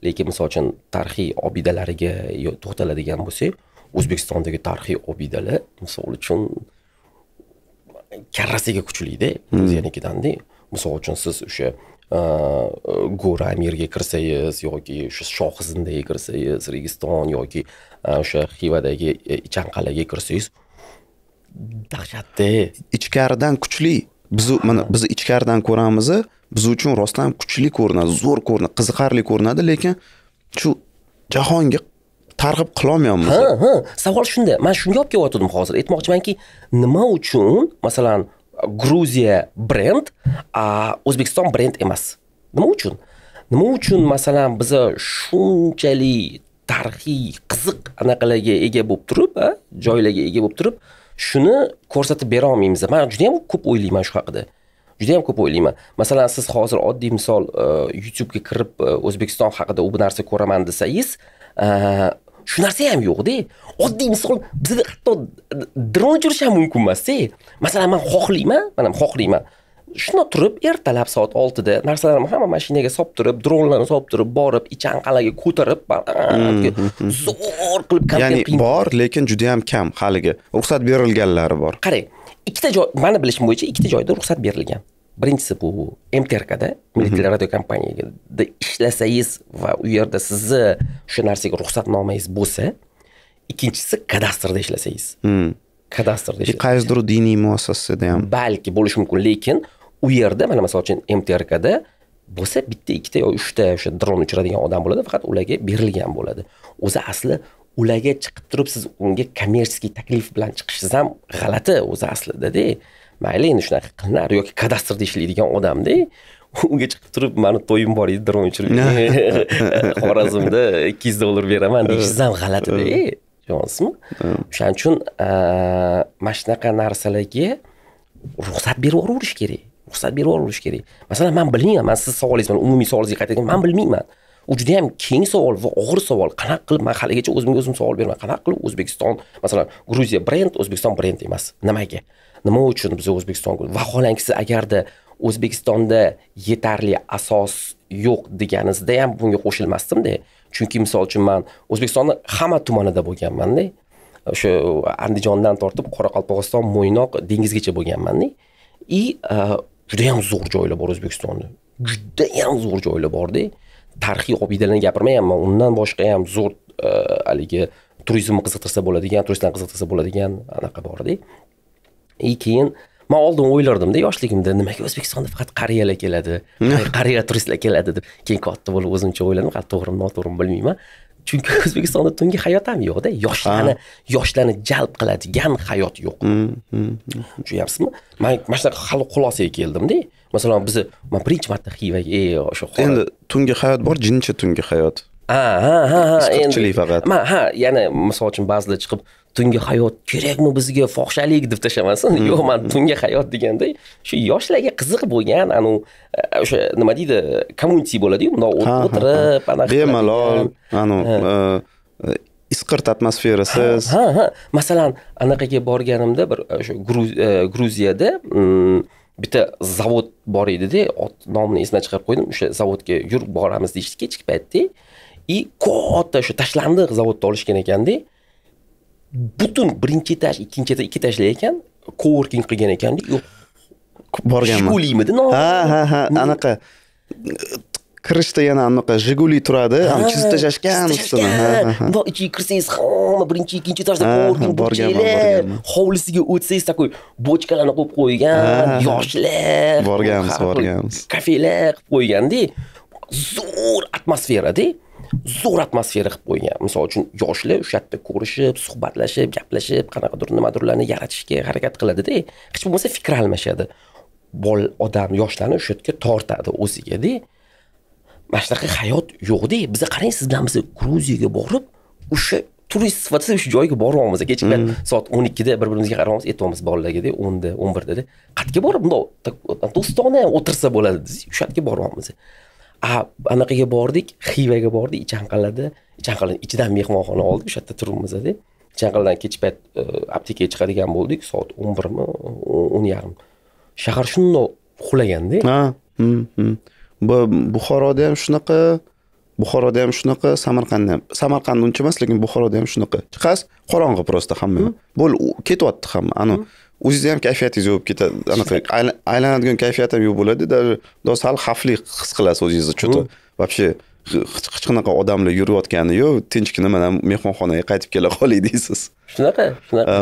lekin misol uchun tarixiy obidalariga to'xtaladigan bo'lsak o'zbekistondagi tarixiy obidalar misol uchun karrasiga kuchlida hmm. gruziyanikidanda misol uchun siz o'sha go'ra amirga kirsangiz yoki o'sha shohizindagi kirsangiz registon yoki o'sha xivadagi chanqalaga kirsangiz dahshatda ichkaridan kuchli biz mana biz ichkaridan ko'ramiz biz uchun rostdan kuchli ko'rinadi zo'r ko'rinadi qiziqarli ko'rinadi lekin shu jahonga targ'ib qilolmayapmiz ha ha savol shunda man shunga olib kelyotgandim hozir aytmoqchimanki nima uchun masalan gruziya brend o'zbekiston brend emas nima uchun nima uchun masalan biza shunchalik tarixiy qiziq anaqalarga ega bo'lib turib joylarga ega bo'lib turib shuni ko'rsatib bera olmaymiz juda judayam ko'p o'ylayman shu haqida juda judayam ko'p o'ylayman masalan siz hozir oddiy misol e, youtubega kirib e, o'zbekiston haqida u narsa ko'raman desangiz e, shu narsa ham yo'qda oddiy misol bizda hatto dron uchirish ham mumkin emasda masalan man xohlayman man ham xohlayman shundoq turib ertalab soat oltida narsalarimni hamma mashinaga solib turib dronlarni solib turib borib ichanqalaga ko'tarib zo'r qilib ya'ni bor lekin juda yam kam haligi ruxsat berilganlari bor qarang ikkita joy mani bilishim bo'yicha ikkita joyda ruxsat berilgan birinchisi bu mtrkda milliy mhm. kompaniyada ishlasangiz va u yerda sizni shu narsaga ruxsatnomangiz bo'lsa ikkinchisi kadastrda ishlasangiz hmm. kadastrda e, ishlasangiz qaysidir diniy muassasada ham balki bo'lishi mumkin lekin u yerda mana misol uchun mtrkda bo'lsa bitta ikkita yo uchta o'sha dron uchiradigan odam bo'ladi faqat ularga berilgan bo'ladi o'zi asli ularga chiqib turib siz unga kommersiy taklif bilan chiqishingiz ham g'alati o'zi aslidada mayli endi shunaqa qilinar yoki kadastrda ishlaydigan odamda unga chiqib turib mani to'yim bor edi dron uchirib xorazmda ikki yuz dollar beraman deyishingiz ham g'alatida tushunyapsizmi o'shaning uchun mana shunaqa narsalarga ruxsat berib yuboraverish kerak ruxsat berib yuboraverish kerak masalan man bilmayman man sizni savolingiz mana umumiy savolingizga qaytadigan man bilmayman u juda yam keng savol va og'ir savol qanaqa qilib man haligacha o'zimga o'zim savol beraman qanaqa qilib o'zbekiston masalan gruziya brend o'zbekiston brend emas nimaga nima uchun biz o'zbekiston vaholanki siz agarda o'zbekistonda yetarli asos yo'q deganingizda ham bunga qo'shilmasdimda chunki misol uchun man o'zbekistonni hamma tumanida bo'lganmanda o'sha andijondan tortib qoraqalpog'iston mo'ynoq dengizgacha bo'lganmanda и e, judayam zo'r joylar bor o'zbekistonda judayam zo'r joylar borda tarixiy obidalarni gapirmayapman undan boshqa ham zo'r e, haligi turizmni qiziqtirsa bo'ladigan turistlarni qiziqtirsa bo'ladigan anaqa borda и keyin man oldin o'ylardimda yoshligimda nimaga o'zbekistonda faqat qariyalar keladi qariya turistlar keladi deb keyin katta bo'lib o'zimcha o'yladim hali to'g'rimi noto'g'rimi bilmayman chunki o'zbekistonda tungi hayot ham yo'qda yoshlarni yoshlarni jalb qiladigan hayot yo'q mm, mm, mm. tushunyapsizmi man mana shunaqa xulosaga keldimda masalan bizni man birinchi marta xivaga e, o'sha endi tungi hayot bor jincha tungi hayot ha ha ha ha endi faqat man ha yana misol uchun ba'zilar chiqib tungi hayot kerakmi bizga fohishalik deb tashlamasin mm-hmm. yo'q man tungi hayot deganda shu yoshlarga qiziq bo'lgan anavi e, o'sha nima deydi community bo'ladiyu bundoq o'tirib ana bemalol anu e, e, isqirt atmosferasiz ha ha masalan anaqaga borganimda bir o'sha gruziyada mm, bitta zavod bor edida nomini esimdan chiqarib qo'ydim o'sha zavodga yurib boramiz deyishdiki kechki paytda и katta shu tashlandiq zavodni olishgan ekanda butun birinchi etaj ikkinchi etaj ikki etajli ekan koworking qilgan ekandik yo'q borganman shkulimidi ha ha ha anaqa kirishda yana anaqa жигули turadi chizib tashlashgan ustini bundoq ichiga kirsangiz hamma birinchi ikkinchi etajda borganman hovlisiga o'tsangiz такой bochkalarni qo'yib qo'ygan yoshlar borganmiz borganmiz kafelar qilib qo'yganda zo'r atmosferada zo'r atmosfera qilib qo'ygan misol uchun yoshlar o'sha yerda ko'rishib suhbatlashib gaplashib qanaqadir nimadirlarni yaratishga harakat qiladida hech bo'lmasa fikr almashadi bol odam yoshlarni o'sha yerga tortadi o'zigada mana shunaqa hayot yo'qda biza qarang siz bilan biz gruziyaga borib o'sha turist sifatida o'sha joyga boryapmiz kechqurun mm. soat o'n ikkida bir birimizga qarayapmiz aytyapmiz bolalargada o'nda o'n birdada qayerga borib bundoq do'stona o'tirsa bo'ladi o'sha yerga boryapmiz anaqaga bordik xivaga bordik chanqaladi ichanqalani ichidan mehmonxona oldik o'sha yerda turibmizda ichanqaldan kech payt e, aptekaga chiqadigan bo'ldik soat o'n birmi o'n yarim shahar shundoq uxlaganda ha hmm, hmm. buxoroda ham shunaqa buxoroda ham shunaqa samarqandda ham samarqand uncha emas lekin buxoroda ham shunaqa chiqasiz qorong'i просто hamma hmm. bo'ldi ketyapti hamma anavi o'zingizni ham kayfiyatingiz yo'q ketadi anaqa aylanadigan kayfiyat ham yo'q bo'ladi даже sal xavfli his qilasiz o'zingizni что то вообще hech qanaqa odamlar yurayotgani yo'q tinchgina mana mehmonxonaga qaytib kela qolay deysiz shunaqa shunaqa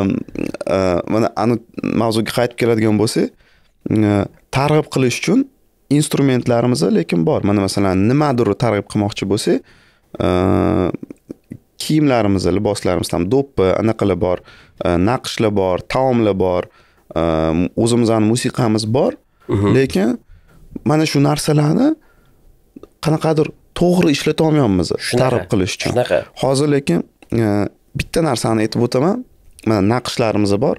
mana ani mavzuga qaytib keladigan bo'lsak targ'ib qilish uchun instrumentlarimiz lekin bor mana masalan nimadir targ'ib qilmoqchi bo'lsak kiyimlarimiz liboslarimiz ham do'ppi anaqalar bor e, naqshlar bor taomlar bor e, o'zimizni musiqamiz bor mhm. lekin mana shu narsalarni qanaqadir to'g'ri ishlata olmayapmiz targ'ib qilish uchun shunaqa hozir lekin e, bitta narsani aytib o'taman mana naqshlarimiz bor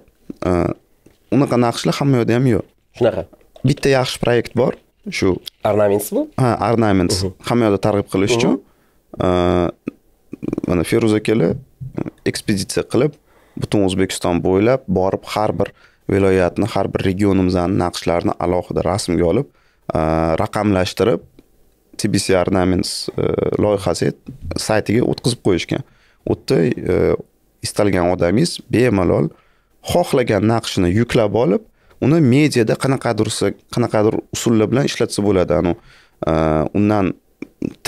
unaqa naqshlar hamma yoqda ham yo'q shunaqa bitta yaxshi proyekt bor shu ornamentsmi ha ornaments mhm. hamma yoqda targ'ib qilish mhm. uchun mana feruz akalar ekspeditsiya qilib butun o'zbekiston bo'ylab borib har bir viloyatni har bir regionimizni naqshlarini alohida rasmga olib raqamlashtirib tbc ornaments e, loyihasi saytiga o'tkazib qo'yishgan u yerda istalgan odamingiz bemalol xohlagan naqshini yuklab olib uni mediada qanaqadir qanaqadir usullar bilan ishlatsa bo'ladi anavi undan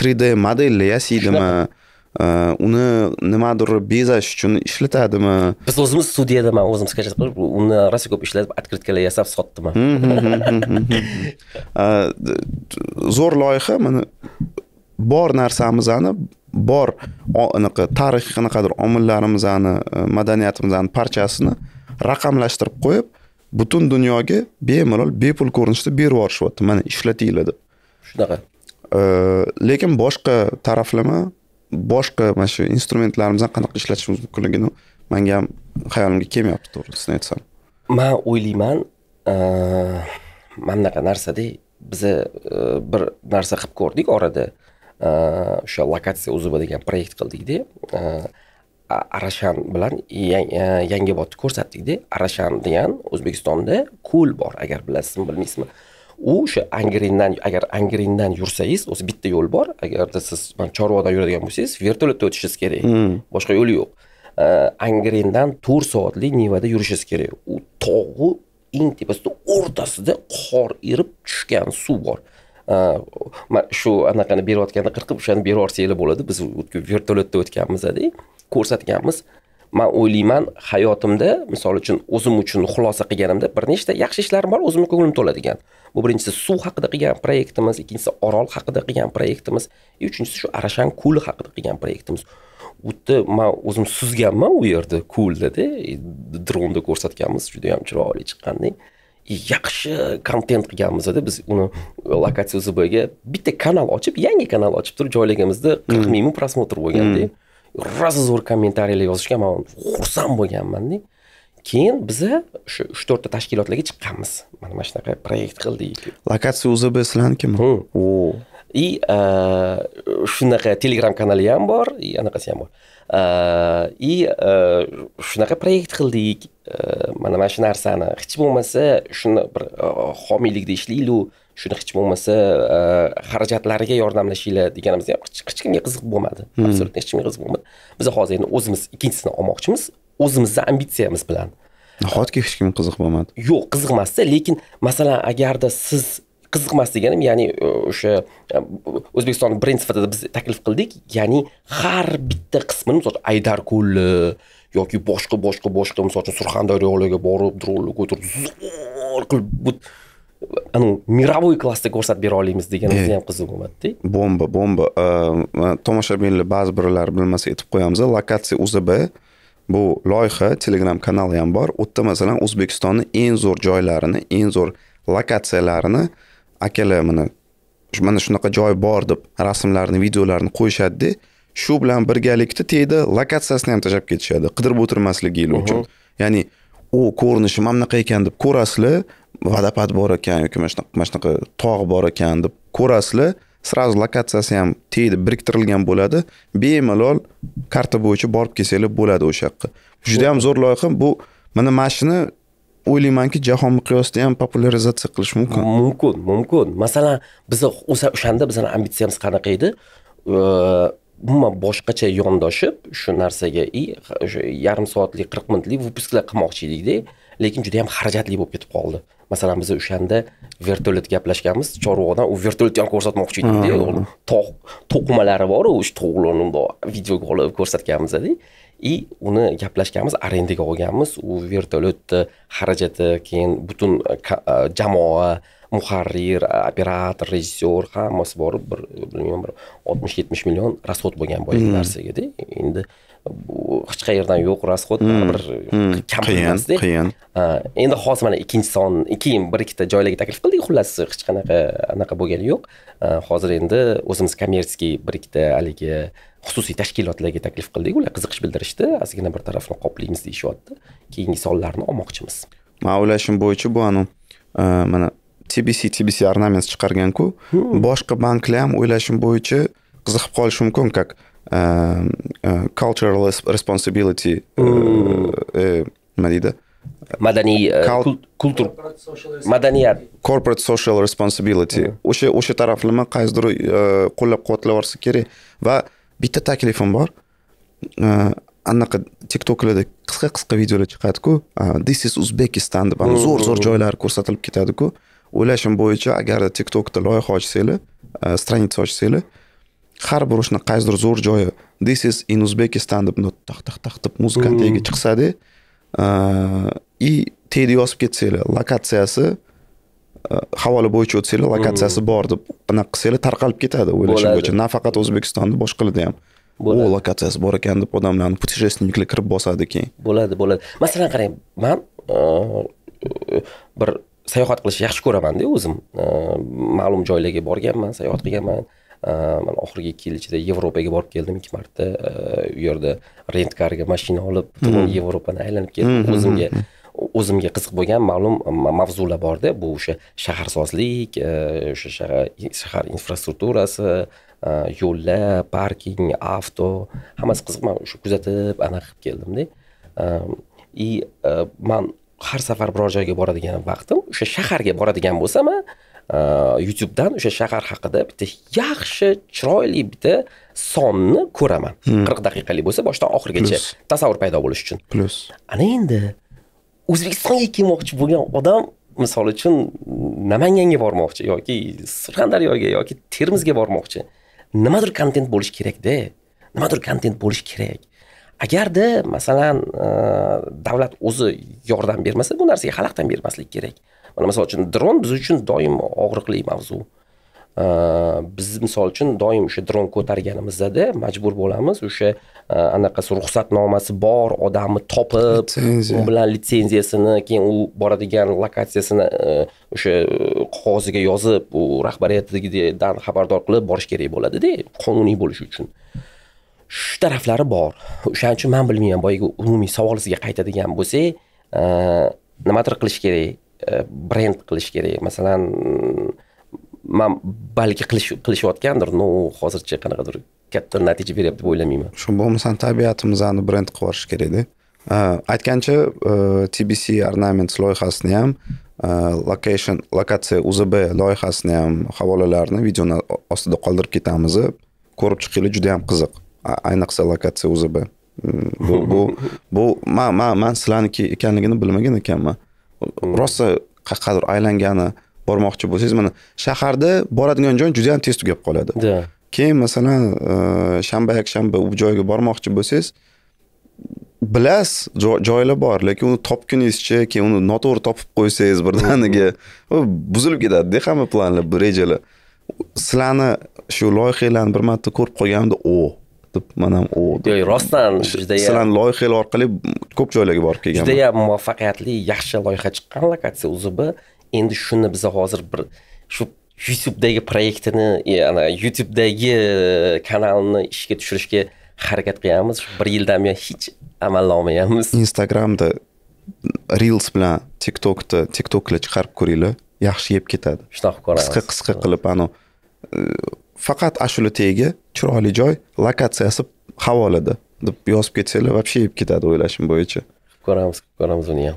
3d modelni yasaydimi uni nimadir bezash uchun ishlatadimi biz o'zimiz studiyada man o'zim sketch qilib uni rosa ko'p ishlatib открыткаlar yasab sotdiman zo'r loyiha mana bor narsamizni bor anaqa tarix qanaqadir omillarimizni madaniyatimizni parchasini raqamlashtirib qo'yib butun dunyoga bemalol bepul ko'rinishda berib yuborishyapti mana ishlatinglar deb shunaqa lekin boshqa taraflama boshqa mana shu instrumentlarimizdan qanaqa ishlatishimiz mumkinligini manga ham hayolimga kelmayapti to'g'risini aytsam man o'ylayman mana bunaqa narsada biza bir narsa qilib ko'rdik orada o'sha lokatsiya uzb degan proyekt qildikda arashan bilan yangiobodni ko'rsatdikda arashan degan o'zbekistonda ko'l bor agar bilasizmi bilmaysizmi u o'sha angrendan agar angrendan yursangiz o'zi bitta yo'l bor agarda siz chorvadan yuradigan bo'lsangiz vertolyotda o'tishingiz kerak hmm. boshqa yo'li yo'q angrendan to'rt soatlik nevada yurishingiz kerak u tog'u eng tepasida o'rtasida qor erib tushgan suv bor shu anaqani berayotganda qirqib o'shani berib yuborsanglar bo'ladi biz vertolyotda o'tganmizda ko'rsatganmiz man o'ylayman hayotimda misol uchun o'zim uchun xulosa qilganimda bir nechta yaxshi ishlarim bor o'zimni ko'nglim to'ladigan bu birinchisi suv haqida qilgan proyektimiz ikkinchisi orol haqida qilgan proyektimiz и uchinchisi shu arashan ko'li haqida qilgan proyektimiz u yerda man o'zim suzganman u yerda ko'ldada e, dronda ko'rsatganmiz juda yam chiroyli chiqqandek yaxshi kontent qilganmizda biz uni e, lokatsiya uzbga bitta kanal ochib yangi kanal ochib turib joylaganimizda qirq ming prosмотр bo'lganda mm. rosa zo'r kommentariyalar yozishgan man xursand bo'lganmanda keyin biza shu uch to'rtta tashkilotlarga chiqqanmiz mana mana shunaqa proyekt qildik lokatsiya o'zi sizlarnikimi o и shunaqa telegram kanali ham bor и anaqasi ham bor и shunaqa proyekt qildik mana mana shu narsani hech bo'lmasa shuni bir homiylikda ishlaylik shuni hech bo'lmasa e, xarajatlariga yordamlashinglar deganimizda ham hech kimga qiziq bo'lmadi hmm. absolyut hech kimga qiziq bo'lmadi biz hozir endi o'zimiz ikkinchisini olmoqchimiz o'zimizni ambitsiyamiz bilan nahotki hech kim qiziq bo'lmadi yo'q qiziqmasda lekin masalan agarda siz qiziqmas deganim ya'ni e, o'sha e, o'zbekiston brend sifatida biz taklif qildik ya'ni har bitta qismini misol aydar ko'li yoki boshqa boshqa boshqa misol uchun surxondaryolarga borib dronni ko'tarib zo'r qilib anavi mirovoy klassda ko'rsatib bera olamiz degan o'zi ham qiziq bo'lyaptida bomba bomba tomoshabinlar ba'zi birlar bilmasa aytib qo'yamiz lokatsiya uzb bu loyiha telegram kanali ham bor u yerda masalan o'zbekistonni eng zo'r joylarini eng zo'r lokatsiyalarini akalar mana mana shunaqa joy bor deb rasmlarni videolarni qo'yishadida shu bilan birgalikda tagida lokatsiyasini ham tashlab ketishadi qidirib o'tirmasligingiz uchun ya'ni u ko'rinishi mana bunaqa ekan deb ko'rasizlar vodopad bor ekan yoki mana shunaqa mana shunaqa tog' bor ekan deb ko'rasizlar сразу lokatsiyasi ham tegdi biriktirilgan bo'ladi bemalol karta bo'yicha borib kelsanglar bo'ladi o'sha yoqqa juda ham zo'r loyiha bu mana mana shuni o'ylaymanki jahon miqyosida ham popularizatsiya qilish mumkin mumkin mumkin masalan bizni o'sha o'shanda bizani ambitsiyamiz qanaqa edi umuman boshqacha yondoshib shu narsaga и o'sha yarim soatlik qirq minutlik выпускlar qilmoqchi edikda lekin juda yam xarajatli bo'lib ketib qoldi masalan biz o'shanda vertolyot gaplashganmiz chorvoqdan u vertolyotni ham ko'rsatmoqchi edikda mm-hmm. tog' to'qmalari boru shu to'g'larni videoga olib ko'rsatganmizda и uni gaplashganmiz arendaga olganmiz u vertolyotni e, xarajati keyin butun e, e, jamoa muharrir operator rejissyor hammasi borib bir bilmayman bir oltmish yetmish million расход bo'lgan boyagi mm-hmm. narsagada endi hmm. hech qayerdan yo'q расход bir hmm. Hmm. kam emasda qiyin endi hozir mana ikkinchi son keyin bir ikkita joylarga taklif qildik xullas hech qanaqa anaqa bo'lgani yo'q hozir endi o'zimiz kommersiy bir ikkita haligi xususiy tashkilotlarga taklif qildik ular qiziqish bildirishdi ozgina bir tarafni qoplaymiz deyishyapti keyingi sonlarni olmoqchimiz man o'ylashim bo'yicha bu anu e, mana tbc tbc ornaments chiqarganku hmm. boshqa banklar ham o'ylashim bo'yicha qiziqib qolishi mumkin как cultural responsibility madaniy kultur madaniyat corporate social responsibility o'sha o'sha taraflama qaysidir qo'llab quvvatlavorsa kerak va bitta taklifim bor anaqa tiktoklarda qisqa qisqa videolar chiqadiku this is uzbekistan deb zo'r zo'r joylari ko'rsatilib ketadiku o'ylashim bo'yicha agarda tiktokda loyiha ochsanglar stranitsa ochsanglar har bir o'shani qaysidir zo'r joyi this is in uzbekistan deb taq taq taq deb hmm. tagiga chiqsada и uh, tedi yozib ketsanglar lokatsiyasi uh, havola bo'yicha o'tsanglar lokatsiyasi hmm. bor deb anaqa qilsanglar tarqalib ketadi o'ylashim bo'yicha nafaqat o'zbekistonda boshqalarda ham o lokatsiyasi bor ekan deb odamlarni путешественникlar kirib bosadi keyin bo'ladi bo'ladi masalan qarang man uh, bir sayohat qilishni yaxshi ko'ramanda o'zim ma'lum joylarga borganman sayohat qilganman Э, mana oxirgi ikki yil ichida yevropaga borib keldim ikki marta э, u yerda rent karga mashina olib butun hmm. yevropani aylanib keldim hmm, hmm, o'zimga o'zimga qiziq bo'lgan ma'lum mavzular borda bu o'sha shaharsozlik э, o'sha shahar infrastrukturasi yo'llar parking avto hammasi qiziq man o'sha kuzatib anaqa qilib keldimda и ehm, e, man har safar biror joyga boradigan vaqtim o'sha shaharga boradigan bo'lsam youtubedan o'sha shahar haqida bitta yaxshi chiroyli bitta sonni ko'raman qirq daqiqalik bo'lsa boshidan oxirigacha tasavvur paydo bo'lishi uchun plyus ana endi o'zbekistonga kelmoqchi bo'lgan odam misol uchun namanganga bormoqchi yoki surxondaryoga yoki termizga bormoqchi nimadir kontent bo'lishi kerakda nimadir kontent bo'lishi kerak agarda masalan e, davlat o'zi yordam bermasa bu narsaga xalaqdan bermaslik kerak mana misol uchun dron biz uchun doim og'riqli mavzu e, biz misol uchun doim o'sha dron ko'targanimizda majbur bo'lamiz o'sha e, anaqasi ruxsatnomasi bor odamni topib u bilan litsenziyasini keyin u boradigan lokatsiyasini o'sha qog'oziga yozib u rahbariyatidan xabardor qilib borish kerak bo'ladida qonuniy bo'lishi uchun shu taraflari bor o'shaning uchun man bilmayman boyagi umumiy savolingizga qaytadigan bo'lsak e, nimadir qilish kerak e, brend qilish kerak masalan man balki qilish qilishayotgandir no hozircha qanaqadir katta natija beryapti deb o'ylamayman shu bo'lmasam tabiatimizni brend qilib yuborish kerakda e, aytgancha tbc ornaments loyihasini ham location lokatsiya uzb loyihasini ham havolalarni videoni ostida qoldirib ketamiz ko'rib chiqinglar juda yam qiziq ayniqsa lokatsiya o'zi mm, bu bu bu man man man sizlarniki ekanligini bilmagan ekanman rosa qadr aylangani bormoqchi bo'lsangiz mana shaharda boradigan joy juda yam tez tugab qoladi keyin masalan e, shanba yakshanba u joyga bormoqchi bo'lsangiz bilasiz joylar bor lekin uni topguningizcha keyin uni noto'g'ri topib qo'ysangiz birdaniga buzilib ketadida hamma planlar rejalar sizlarni shu loyihalarni bir marta ko'rib qolganimda o deb man ham yo'q rostdan judayam sizlarni loyihalar orqali ko'p joylarga borib juda judayam muvaffaqiyatli yaxshi loyiha chiqqan lokatsiya uzubi endi shuni biza hozir bir shu youtubedagi proyektini ana youtubedagi e, kanalni ishga tushirishga harakat qilyapmiz bir yildan buyon hech amalga olmayapmiz instagramda reels bilan tiktokni tiktoklar chiqarib ko'ringlar yaxshi yeb ketadi shunaqa qisqa qisqa qilib anavi e, faqat ashula tegi chiroyli joy lokatsiyasi havolada deb yozib ketsanglar вообще yeb ketadi o'ylashim bo'yicha qilib ko'ramiz qilib ko'ramiz uni ham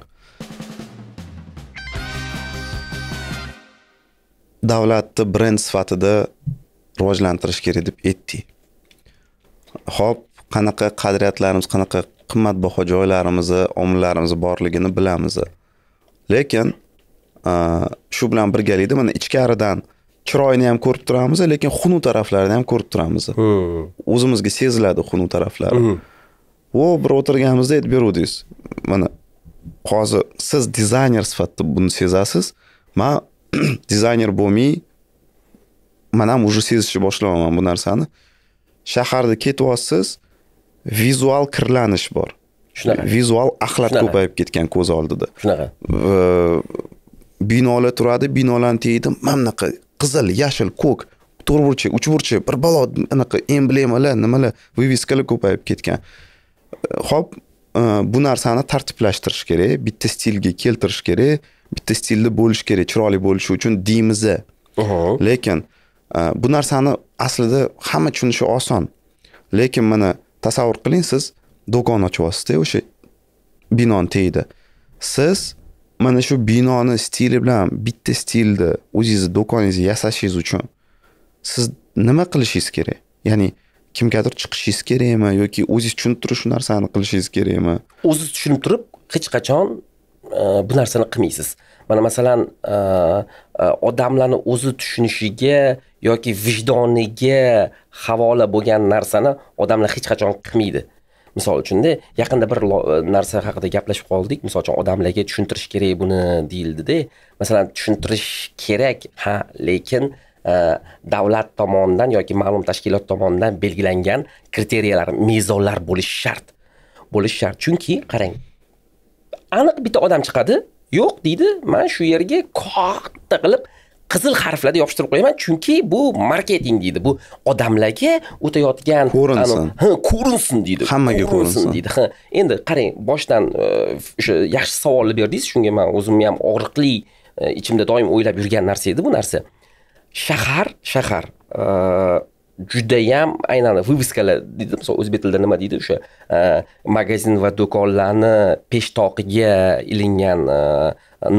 davlatni brend sifatida rivojlantirish kerak deb aytdik ho'p qanaqa qadriyatlarimiz qanaqa qimmatbaho joylarimizni omillarimiz borligini bilamiz lekin shu bilan birgalikda mana ichkaridan chiroyini ham ko'rib turamiz lekin xunuk taraflarini ham ko'rib turamiz o'zimizga seziladi xunuk taraflari o bir o'tirganimizda aytib beruvdingiz mana hozir siz dizayner sifatida buni sezasiz man dizayner bo'lmay man ham уже sezishni boshlayapman bu narsani shaharda ketyapsiz vizual kirlanish bor shunaqa vizual axlat ko'payib ketgan ko'z oldida shunaqa binolar turadi binolarni tagida mana bunaqa qizil yashil ko'k to'rtburchi uchburchi bir balo anaqa emblemalar nimalar выпискаlar ko'payib ketgan ho'p e, bu narsani tartiblashtirish kerak bitta stilga keltirish kerak bitta stilda bo'lishi kerak chiroyli bo'lishi uchun deymiz lekin e, bu narsani aslida hamma tushunishi oson lekin mana tasavvur qiling siz do'kon ochyapsizda o'sha binoni tagida siz mana shu binoni stili bilan bitta stilda o'zingizni do'koningizni yasashingiz uchun siz nima qilishingiz kerak ya'ni kimgadir chiqishingiz kerakmi yoki o'zingiz tushunib turib shu narsani qilishingiz kerakmi o'zingiz tushunib turib hech qachon e, bu narsani qilmaysiz mana masalan e, e, odamlarni o'zi tushunishiga yoki vijdoniga havola bo'lgan narsani odamlar hech qachon qilmaydi misol uchunda yaqinda bir e, narsa haqida gaplashib qoldik misol uchun odamlarga tushuntirish kerak buni deyildida masalan tushuntirish kerak ha lekin e, davlat tomonidan yoki ma'lum tashkilot tomonidan belgilangan kriteriyalar mezonlar bo'lishi shart bo'lishi shart chunki qarang aniq bitta odam chiqadi yo'q deydi man shu yerga katta qilib qizil harflarda yopishtirib qo'yaman chunki bu marketing deydi bu odamlarga o'tayotgan ko'rinsin ha ko'rinsin deydi hammaga ko'rinsin deydi ha endi qarang boshdan o'sha e, yaxshi savolni berdingiz shunga man o'zimni ham og'riqli e, ichimda doim o'ylab yurgan narsa edi bu narsa shahar shahar e, judayam aynan выпискаlar deydi misol o'zbek tilida nima deydi o'sha magazin va do'konlarni peshtoqiga ilingan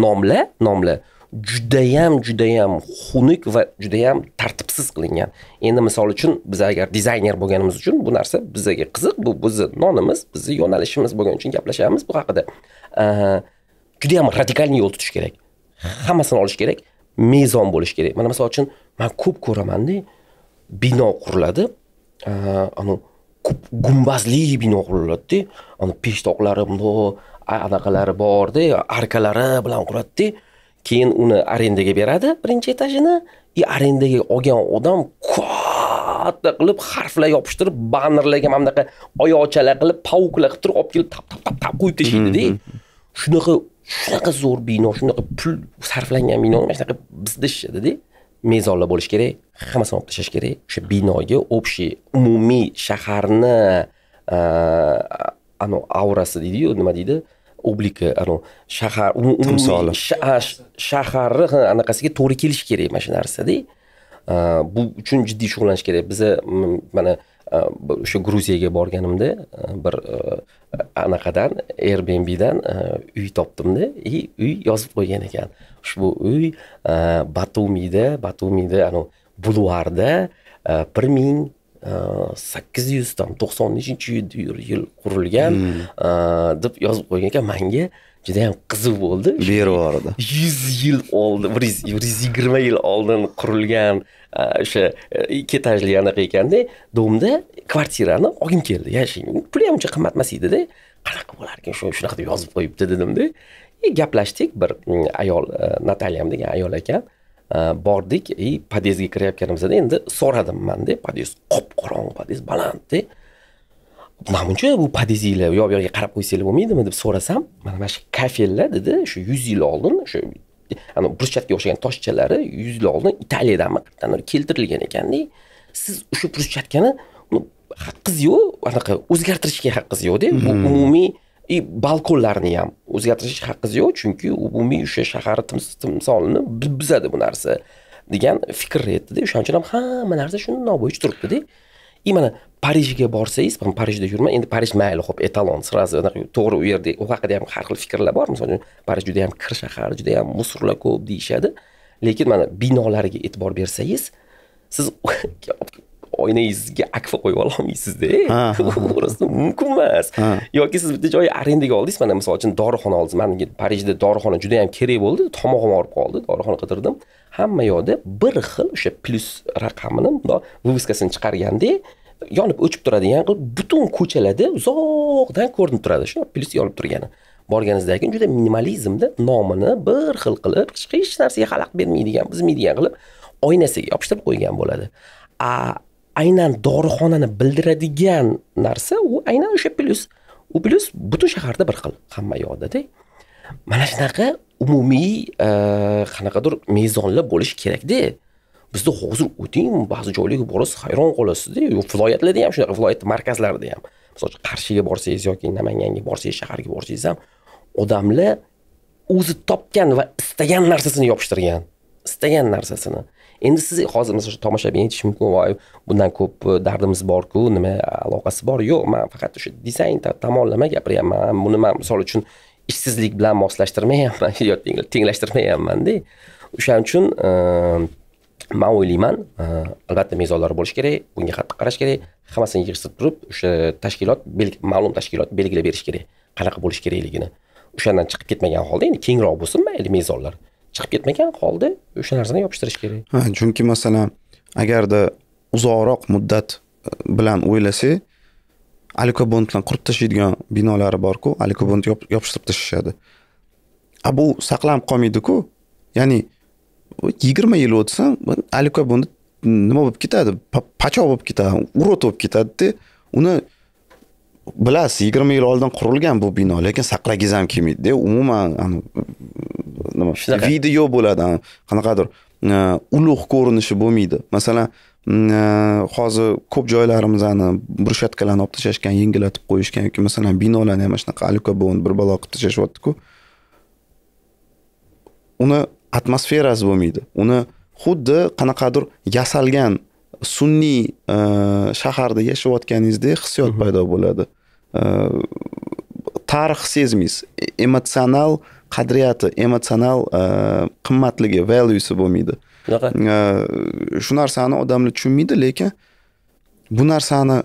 nomlar nomlar judayam judayam xunuk va judayam tartibsiz qilingan endi misol uchun biz agar dizayner bo'lganimiz uchun bu narsa bizga qiziq bu bizni nonimiz bizni yo'nalishimiz bo'lgani uchun gaplashamiz bu haqida judayam radikalniy yo'l tutish kerak hammasini olish kerak mezon bo'lishi kerak mana misol uchun man ko'p ko'ramanda bino quriladi anavi ko'p gumbazli bino quriladida ani peshtoqlari bundoq anaqalari borda arkalari bilan quradida keyin uni arendaga beradi birinchi etajini и arendaga olgan odam katta qilib harflar yopishtirib bannerlarga mana bunaqa oyoqchalar qilib pavuklar qilib turib olib kelib tap tap tap tap qo'yib tashlaydida hmm, hmm, hmm. shunaqa shunaqa zo'r bino shunaqa pul sarflangan bino mana shunaqa bizda ishladida mezonlar bo'lishi kerak hammasini olib tashlash kerak o'sha binoga общий umumiy shaharni anavi aurasi deydiyu nima deydi obliki anavi shahar timsoli shaharni anaqasiga to'g'ri kelishi kerak mana shu narsada bu uchun jiddiy shug'ullanish kerak biza mana o'sha gruziyaga borganimda bir anaqadan airbnbdan uy topdimda и uy yozib qo'ygan ekan ushbu uy batumiyda batumiyda anavi bulvarda bir ming sakkiz yuzdan to'qson nechinchi yil qurilgan hmm. deb yozib qo'ygan ekan manga yam qiziq bo'ldi berib yuz yil oldin bir yuz yigirma yil oldin qurilgan o'sha e, ikki etajli anaqa ekanda domda kvartirani olgim keldi yashang puli ham uncha qimmat emas edida qanaqa bo'larkan shu shunaqa deb yozib qo'yibdi dedimda e, gaplashdik bir mm, ayol e, natalyam degan ayol ekan bordik и podyezdga kirayotganimizda endi so'radim manda podyezd qop qorong'i podyezd balandda buncha bu podyezinglar u yoq bu yoqga qarab qo'ysanglar bo'lmaydimi deb so'rasam mana mana shu kafellar dedi shu yuz yil oldin shu ana burchatga o'xshagan toshchalari yuz yil oldin italiyadanmi qayerdandir keltirilgan ekanda siz o'sha burchatkani haqqingiz yo'q anaqa o'zgartirishga haqqingiz yo'qda bu hmm. umumiy и balkonlarni ham o'zgartirish haqqingiz yo'q chunki umumiy o'sha shahar timsolini buzadi bu narsa degan fikr aytdida o'shaning uchun ham hamma narsa shundoq bo'yicha turibdida и mana parijga borsangiz parijda yurman endi parij mayli ho'p etalon сразу to'g'ri u yerda u haqida ham har xil fikrlar bor misol uchun parij juda yam kir shahar juda yam musurlar ko'p deyishadi lekin mana binolarga e'tibor bersangiz siz oynangizga akfa qo'yib ololmaysizda orasida mumkin emas yoki siz bitta joy arendaga oldingiz mana misol uchun dorixona oldingiz manga parijda dorixona juda yam kerak bo'ldi tomog'im og'rib qoldi dorixona qidirdim hamma yoqda bir xil o'sha plyus raqamini bundoq выпискасini chiqarganda yonib o'chib turadigan qilib butun ko'chalarda uzoqdan ko'rinib turadi shu plyus yonib turgani borganingizdan keyin juda minimalizmda nomini bir xil qilib hech narsaga xalaqit bermaydigan buzmaydigan qilib oynasiga yopishtirib qo'ygan bo'ladi a aynan dorixonani bildiradigan narsa u aynan o'sha plyus u plyus butun shaharda bir xil hamma yoqdada mana shunaqa umumiy e, qanaqadir mezonlar bo'lishi kerakda bizda hozir o'ting ba'zi joylarga borasiz hayron qolasizda viloyatlarda ham shunaqa viloyat markazlarida ham misol uchun qarshiga borsangiz yoki namanganga borsangiz shaharga borsangiz ham odamlar o'zi topgan va istagan narsasini yopishtirgan istagan narsasini endi siz hozir masalan uchun tomoshabin aytishi mumkin voy bundan ko'p e, dardimiz borku nima aloqasi bor yo'q man faqat o'sha dizayn tomonlama gapiryapman buni man misol uchun ishsizlik bilan moslashtirmayapman yo tenglashtirmayapmanda o'shaning uchun e, man o'ylayman e, albatta mezonlar bo'lishi kerak bunga qattiq qarash kerak hammasini yig'ishtirib turib o'sha tashkilot ma'lum tashkilot belgilab berish kerak qanaqa bo'lishi kerakligini o'shandan chiqib ketmagan holda endi kengroq bo'lsin mayli mezonlar chiqib ketmagan qoldi o'sha narsani yopishtirish kerak ha chunki masalan agarda uzoqroq muddat e, bilan o'ylasak alikobond bilan qurib tashlaydigan binolari borku alikobond yopishtirib tashlashadi a bu saqlanib qolmaydiku ya'ni yigirma yil o'tsa alikobond nima bo'lib ketadi pachoq bo'lib ketadi urot bo'lib ketadida uni bilasiz yigirma yil oldin qurilgan bu bino lekin saqlagingiz ham kelmaydida umuman nima video bo'ladi qanaqadir ulug' ko'rinishi bo'lmaydi masalan hozir ko'p joylarimizni brushatkalarni olib tashlashgan yengillatib qo'yishgan yoki masalan binolarni ham shunaqa aluka alyukabon bir balo qilib tashlashyaptiku uni atmosferasi bo'lmaydi uni xuddi qanaqadir yasalgan sun'iy shaharda yashayotganingizdek hissiyot paydo bo'ladi tarix sezmaysiz e-, emotsional qadriyati emotsional e, qimmatligi valuesi bo'lmaydi shunaqa e, shu narsani odamlar tushunmaydi lekin bu narsani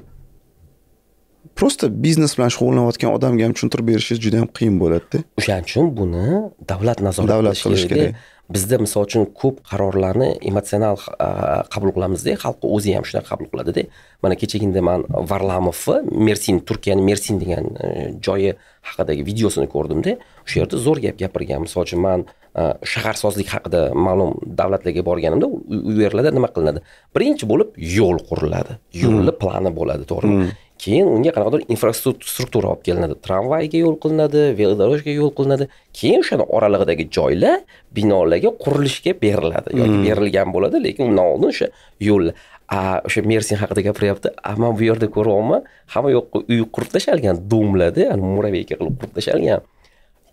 просто biznes bilan shug'ullanayotgan odamga ham tushuntirib berishingiz juda ham qiyin bo'ladida o'shaning uchun buni davlat nazorat davlat qilish kerak bizda misol uchun ko'p qarorlarni emotsional qabul qilamizda xalq o'zi ham shunaqa qabul qiladida mana kechagina man varlamovni mersin turkiyani mersin degan e, joyi haqidagi videosini ko'rdimda o'sha yerda zo'r gap gapirgan misol uchun man e, shaharsozlik haqida ma'lum davlatlarga borganimda u yerlarda nima qilinadi birinchi bo'lib yo'l quriladi yo'lni hmm. plani bo'ladi to'g'rimi hmm. keyin unga qanaqadir infrastruktura olib kelinadi tramvayga yo'l qilinadi velodorojkaga yo'l qilinadi keyin o'shani oralig'idagi joylar binolarga qurilishga beriladi yoki hmm. berilgan bo'ladi lekin undan oldin o'sha yo'llar o'sha mersin haqida gapiryapti man bu yerda ko'ryapman hamma yoqqa uy qurib tashlashgan domlarda muraviyka qilib qurib tashlashgan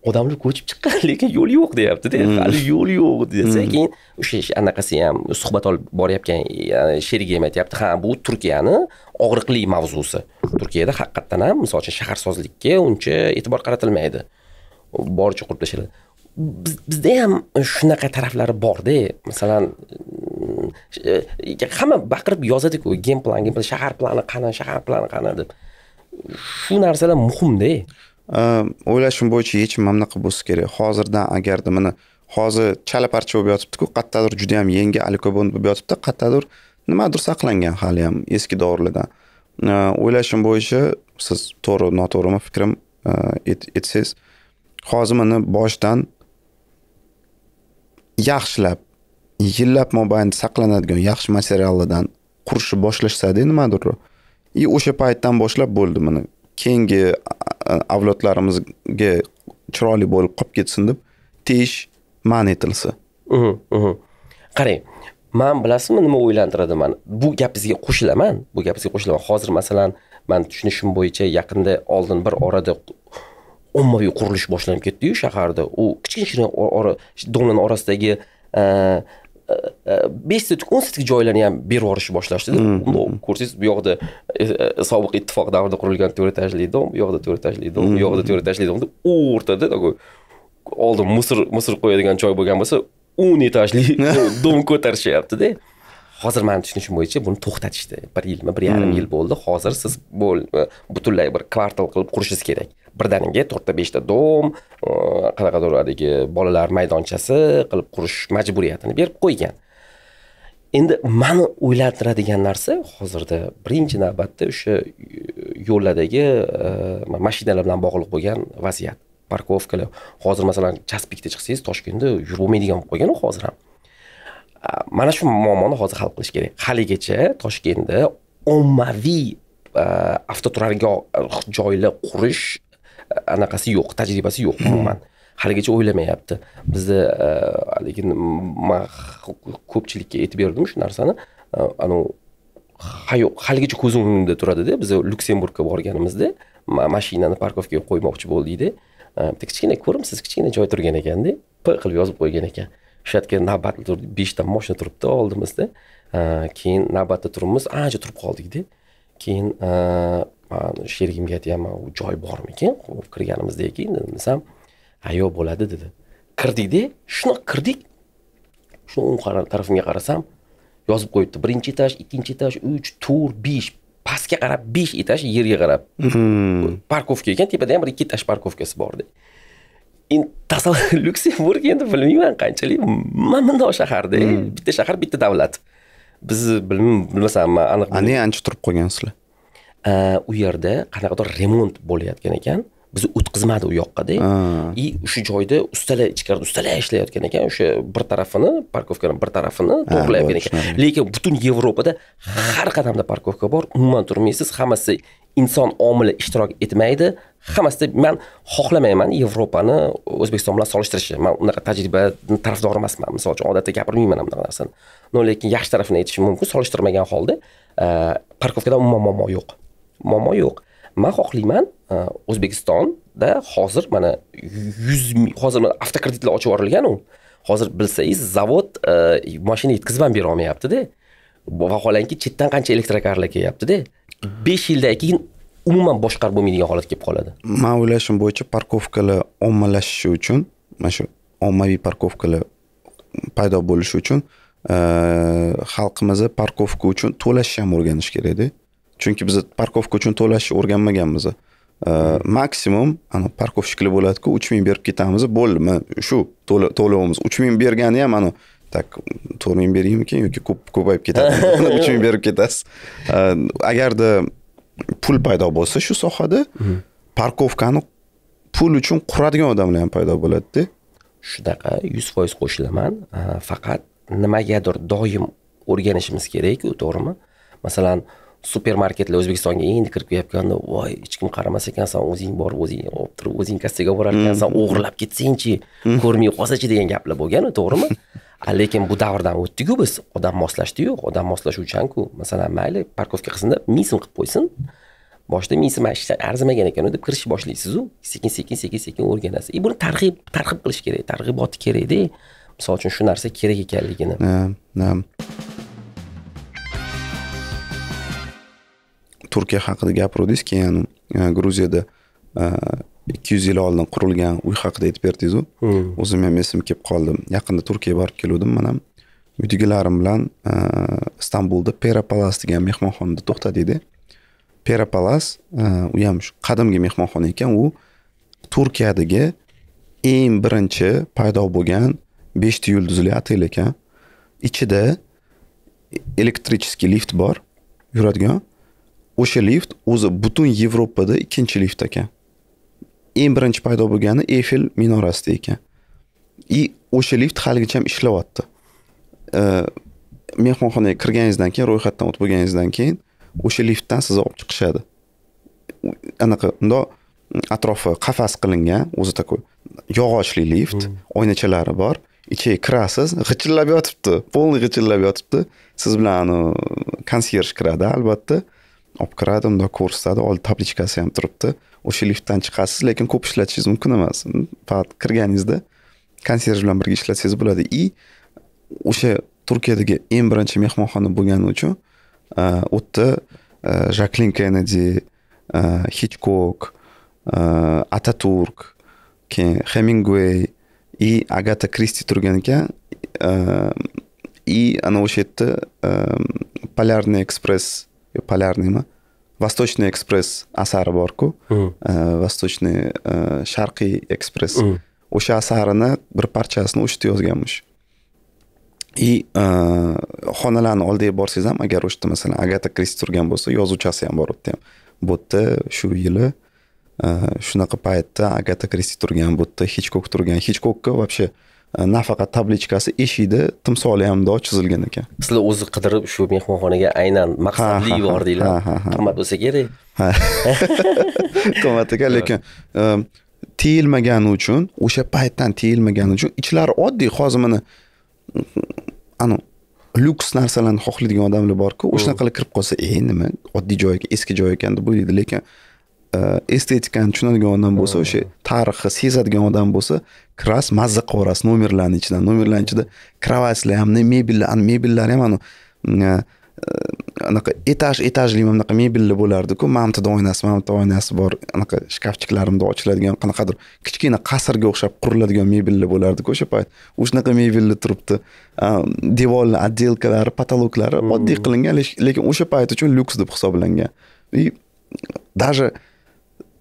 odamlar ko'chib chiqqan lekin yo'l yo'q deyaptida hmm. hali yo'l yo'q desa hmm. keyin o'sha anaqasi ham suhbat olib borayotgan sherigim aytyapti ha bu turkiyani og'riqli mavzusi turkiyada haqiqatdan ham misol uchun shaharsozlikka uncha e'tibor qaratilmaydi boricha qurib tashladi bizda ham shunaqa taraflari borda masalan mm, hamma baqirib yozadiku gem gem plan shahar plani qani shahar plani qani deb shu narsalar muhimda Э, o'ylashim bo'yicha yechim mana bunaqa bo'lsa kerak hozirdan agarda mana hozir chala parcha bo'lib yotibdiku qayerdadir juda yam yangi alkobon bo'lib yotibdi qayerdadir nimadir saqlangan hali ham eski dorilardan э, o'ylashim bo'yicha siz to'g'ri noto'g'rimi fikrim aytsangiz э, hozir mana boshidan yaxshilab yillab mobaynida saqlanadigan yaxshi materiallardan qurishni boshlashsada nimadir и o'sha paytdan boshlab bo'ldi mana keyingi avlodlarimizga chiroyli bo'lib qolib ketsin deb tegish man etilsa qarang man bilasizmi nima o'ylantiradi mani bu gapingizga qo'shilaman bu gapingizga qo'shilaman hozir masalan man tushunishim bo'yicha yaqinda oldin bir orada ommaviy qurilish boshlanib ketdiyu shaharda u kichkina domlani orasidagi besh sutk o'n joylarni ham berib yuborishni boshlashdi mm-hmm. ko'rsangiz bu yoqda e, e, sobiq ittifoq davrida qurilgan to'rt etajli dom bu yoqda to'rt etajli dom bu yoqda mm-hmm. to'rt etajli dom deb o'rtada такой oldin misr misr qo'yadigan joy bo'lgan bo'lsa o'n etajli dom ko'tarishyaptida hozir mani tushunishim bo'yicha buni to'xtatishdi bir yilmi bir yarim hmm. yil bo'ldi hozir siz e, butunlay bir kvartal qilib qurishingiz kerak birdaniga to'rtta beshta dom e, qanaqadir haligi bolalar maydonchasi qilib qurish majburiyatini berib qo'ygan endi mani o'ylantiradigan narsa hozirda birinchi navbatda o'sha e, yo'llardagi mashinalar bilan bog'liq bo'lgan vaziyat parkovkalar hozir masalan chaspikda chiqsangiz toshkentda yurib bo'lmaydigan bo'lib qolgan hozir ham mana shu muammoni hozir hal qilish kerak haligacha toshkentda ommaviy e, avtoturargoh e, joylar qurish e, anaqasi yo'q tajribasi yo'q umuman haligacha o'ylamayapti bizda haligi man ko'pchilikka aytib berdim shu narsani anavi haligacha ko'z o'ngimda turadida biz lyuksemburgga borganimizda mashinani parkovkaga qo'ymoqchi bo'ldikda bitta kichkina ko'rimsiz kichkina joy turgan ekanda p qilib yozib qo'ygan ekan o'sha yerga navbat beshta moshina turibdi oldimizda keyin navbatda turibmiz ancha turib qoldikda keyin man sherigimga aytyapman u joy bormikan kirganimizdan keyin desam ha yo'q bo'ladi dedi kirdikda shunaqa kirdik shu o'ng tarafimga qarasam yozib qo'yibdi birinchi etaj ikkinchi etaj uch to'rt besh pastga qarab besh etaj yerga qarab hmm. parkovka ekan tepada ham bir ikki etaj parkovkasi borda tasavvur lyuksemburg endi bilmayman qanchalik mana bundoq shaharda bitta shahar bitta davlat biz bilmasam man aniq ancha turib qolgansizlar u yerda qanaqadir remont bo'layotgan ekan bizni o'tkazmadi u yoqqada и o'sha joyda ustalar ichkarida ustalar ishlayotgan ekan o'sha bir tarafini parkovkani bir tarafini to'g'irlayotgan ekan lekin butun yevropada har qadamda parkovka bor umuman turmaysiz hammasi inson omili ishtirok etmaydi hammasida man xohlamayman yevropani o'zbekiston bilan solishtirishni man unaqa tajriba tarafdori emasman misol uchun odatda gapirmayman bunaqa narsani no lekin yaxshi tarafini aytishim mumkin solishtirmagan holda eh, parkovkada umuman muammo yo'q muammo yo'q man xohlayman o'zbekistonda hozir mana yuz hozir mana avtokreditlar ochib yuborilganu hozir bilsangiz zavod mashina yetkazib ham berolmayaptida vaholanki chetdan qancha elektrokarlar kelyaptida besh yildan keyin umuman boshqarib bo'lmaydigan holat kelib qoladi man o'ylashim bo'yicha parkovkalar ommalashishi uchun mana shu ommaviy parkovkalar paydo bo'lishi uchun xalqimizni parkovka uchun to'lashni ham o'rganish kerakda chunki biz parkovka uchun to'lashni o'rganmaganmiz maksimum ana parkovshiklar bo'ladiku uch ming berib ketamiz bo'ldi shu to'lovimiz uch ming bergani ham anavi так to'rt ming beraymikin yoki ko'p ko'payib ketadi uch ming berib ketasiz agarda pul paydo bo'lsa shu sohada hmm. parkovkani pul uchun quradigan odamlar ham paydo bo'ladida shunaqa yuz foiz qo'shilaman faqat nimagadir doim o'rganishimiz kerakku to'g'rimi masalan supermarketlar o'zbekistonga endi kirib kelayotganda voy hech kim qaramas ekansan o'zing borib o'zing olib turib o'zing kassaga borar ekansan mm. o'g'irlab ketsangchi mm. ko'rmay qolsachi degan gaplar bo'lganu to'g'rimi lekin bu davrdan o'tdiku biz odam moslashdiyu odam moslashuvchanku masalan mayli parkovka qilsinda ming so'm qilib qo'ysin boshida ming so'm arzimagan ekanu deb kirishni boshlaysizu sekin sekin sekin sekin o'rganasiz и e, buni targ'ib targ'ib qilish kerak targ'iboti kerakda misol uchun shu narsa kerak ekanligini turkiya haqida gapiruvdingiz keyin gruziyada e, ikki yuz yil oldin qurilgan uy haqida aytib berdingizu o'zim ham esim kelib qoldi yaqinda turkiyaga borib keluvdim mana ham uydagilarim bilan e, istanbulda pera palas degan mehmonxonada to'xtadikda pera palas e, u ham shu qadimgi mehmonxona ekan u turkiyadagi eng birinchi paydo bo'lgan beshta yulduzli otel ekan ichida elektrический lift bor yuradigan o'sha lift o'zi butun yevropada ikkinchi lift ekan eng birinchi paydo bo'lgani efel minorasida ekan и o'sha lift haligacha ham ishlayapti mehmonxonaga kirganingizdan keyin ro'yxatdan o'tib bo'lganingizdan keyin o'sha liftdan sizni olib chiqishadi anaqa mundoq atrofi qafas qilingan o'zi такой yog'ochli lift hmm. oynachalari bor ichiga kirasiz g'ichirlab yotibdi полный g'ichirlab yotibdi siz bilan ani konsiyerj kiradi albatta olib kiradim unda ko'rsatadi old tablichkasi ham turibdi o'sha liftdan chiqasiz lekin ko'p ishlatishingiz mumkin emas faqat kirganingizda konsyerj bilan birga ishlatsangiz bo'ladi и o'sha turkiyadagi eng birinchi mehmonxona bo'lgani uchun u e, yerda jaklin kennedi e, hitchkok e, ataturk keyin hemingway и agata kristi turgan ekan и ana o'sha yerda polarniy ekspress полярныйmi э, восточный ekspress asari borku восточный sharqiy ekspress o'sha asarini bir parchasini o'sha yozganmish и xonalarni oldiga borsangiz ham agar o'sha masalan agata kristi turgan bo'lsa yozuvchasi ham bor u yerda ham bu yerda shu yili shunaqa paytda agata kristi turgan bu yerda hichkok turgan hichkokka вообще nafaqat tablichkasi eshikda timsoli ham dov chizilgan ekan sizlar o'zi qidirib shu mehmonxonaga aynan maqsadli yubordinglar qimmat bo'lsa kerak qimmat ekan lekin э, tiyilmagani uchun o'sha paytdan tiyilmagani uchun ichlari oddiy hozir mana anavi lyuks narsalarni xohlaydigan odamlar borku o'shanaqalar kirib qolsa ey nima oddiy joy ekan eski joy ekan deb o'ylaydi lekin estetikani tushunadigan odam bo'lsa o'sha tarixni sezadigan odam bo'lsa kras mazza qilib yuborasiz nomerlarni ichidan nomerlarni ichida kravatlar ham mebellar mebellar ham anaqa etaj etajli mana bunaqa mebellar bo'lardiku mana bitta oynasi mana bitta oynasi bor anaqa shkafchiklarimda ochiladigan qanaqadir kichkina qasrga o'xshab quriladigan mebellar bo'lardiku o'sha payt o'shanaqa mebellar turibdi devorni отделкалari потолоклari oddiy qilingan lekin o'sha payt uchun lyuks deb hisoblangan и даже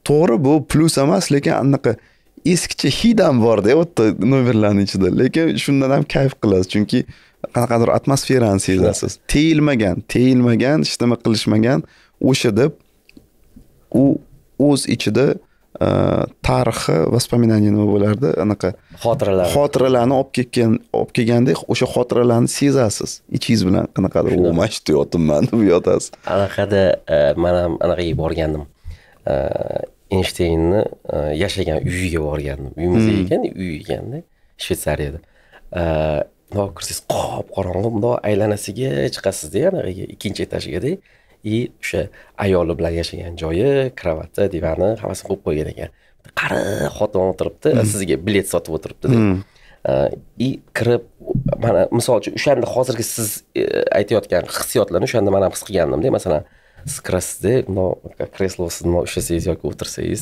to'g'ri bu plyus emas lekin anaqa eskicha hid ham borda u yerda nomerlarni ichida lekin shundan ham kayf qilasiz chunki qanaqadir atmosferani sezasiz teyilmagan teyilmagan hech nima qilishmagan o'sha deb u o'z ichida e, tarixi воспоминания nima bo'lardi anaqa xotiralar xotiralarni olib ketgan olib kelgandek o'sha xotiralarni sezasiz ichingiz bilan qanaqadir o mana shu deb yotasiz anaqada e, man ham anaqaga borgandim eynshteynni e, yashagan uyiga borgandim uyimiz hmm. ekan uy ekanda shvetsariyada mundoq kirsangiz qop qorong'i mundoq aylanasiga chiqasizda anaqaga ikkinchi etajgada и o'sha ayoli bilan yashagan joyi kravati divani hammasini qo'yib qo'ygan ekan qari xotin o'tiribdi hmm. sizga bilet sotib o'tiribdida и hmm. kirib mana misol uchun o'shanda hozirgi siz e, aytayotgan hissiyotlarni o'shanda man ham his qilgandimda masalan siqirasiz mino kreslosini mana o'sha siz yoki o'tirsangiz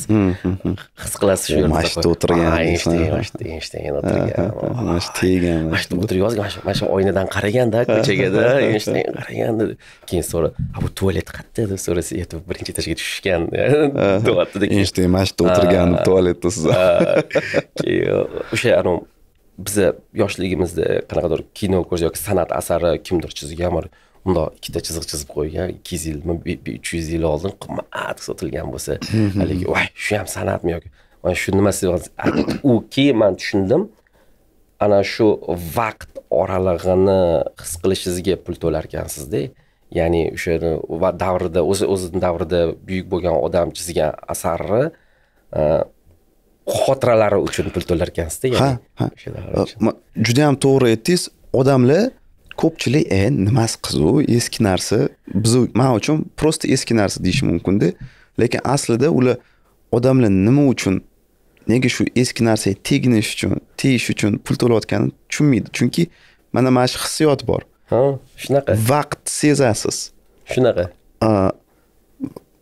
his qilasiz shu yerda mana shu yerda o'tirgan mana shu yerda mana shu yerda eynshteyn o'tirgan mana shu tegan mana shu yerda o'tirib yozgan mana shu oynadan qaraganda ko'chagada eynshteyn qaraganda keyin so'ra bu tualet qayerda deb so'rasa e birinchi etajga tushishgan deyaptida eynshteyn mana shu yerda o'tirgan tualetda siz keyin o'sha anavi biza yoshligimizda qanaqadir kino ko'rsa yoki san'at asari kimdir chizgan mundoq ikkita chiziq chizib qo'ygan ikki yuz yilmi uch yuz yil oldin qimmat sotilgan bo'lsa haligi voy shu ham san'atmi yoki mana shu nima u keyin man tushundim ana shu vaqt oralig'ini his qilishingizga pul ekansizda ya'ni o'sha davrida o'zi o'zini davrida buyuk bo'lgan odam chizgan asarni e, xotiralari uchun pul to'lar ya'ni ha ha judayam to'g'ri aytdingiz odamlar ko'pchilik e nimasi qiziq eski narsa biz man uchun просто eski narsa deyish mumkinda lekin aslida ular odamlar nima uchun nega shu eski narsaga teginish uchun tegish uchun pul to'layotganini tushunmaydi chunki mana mana shu hissiyot bor ha shunaqa vaqt sezasiz shunaqa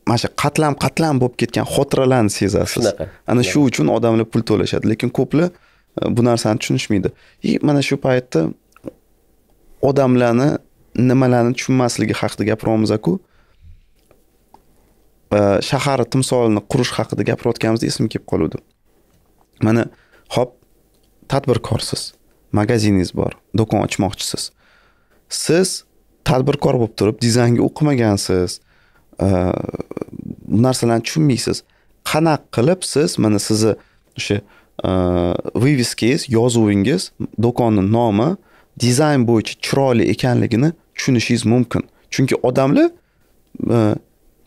mana shu qatlam qatlam bo'lib ketgan xotiralarni sezasiz shunaqa ana shu uchun odamlar pul to'lashadi lekin ko'plar e, bu narsani tushunishmaydi и mana shu paytda odamlarni nimalarni tushunmasligi haqida gapiryapmizku ku shahar timsolini qurish haqida gapirayotganimizda esim kelib qoluvdi mana hop tadbirkorsiz magaziningiz bor do'kon ochmoqchisiz siz tadbirkor bo'lib turib dizaynga o'qimagansiz bu narsalarni tushunmaysiz qanaqa qilib siz mana sizni o'sha viviskangiz yozuvingiz do'konni nomi dizayn bo'yicha chiroyli ekanligini tushunishingiz mumkin chunki odamlar e,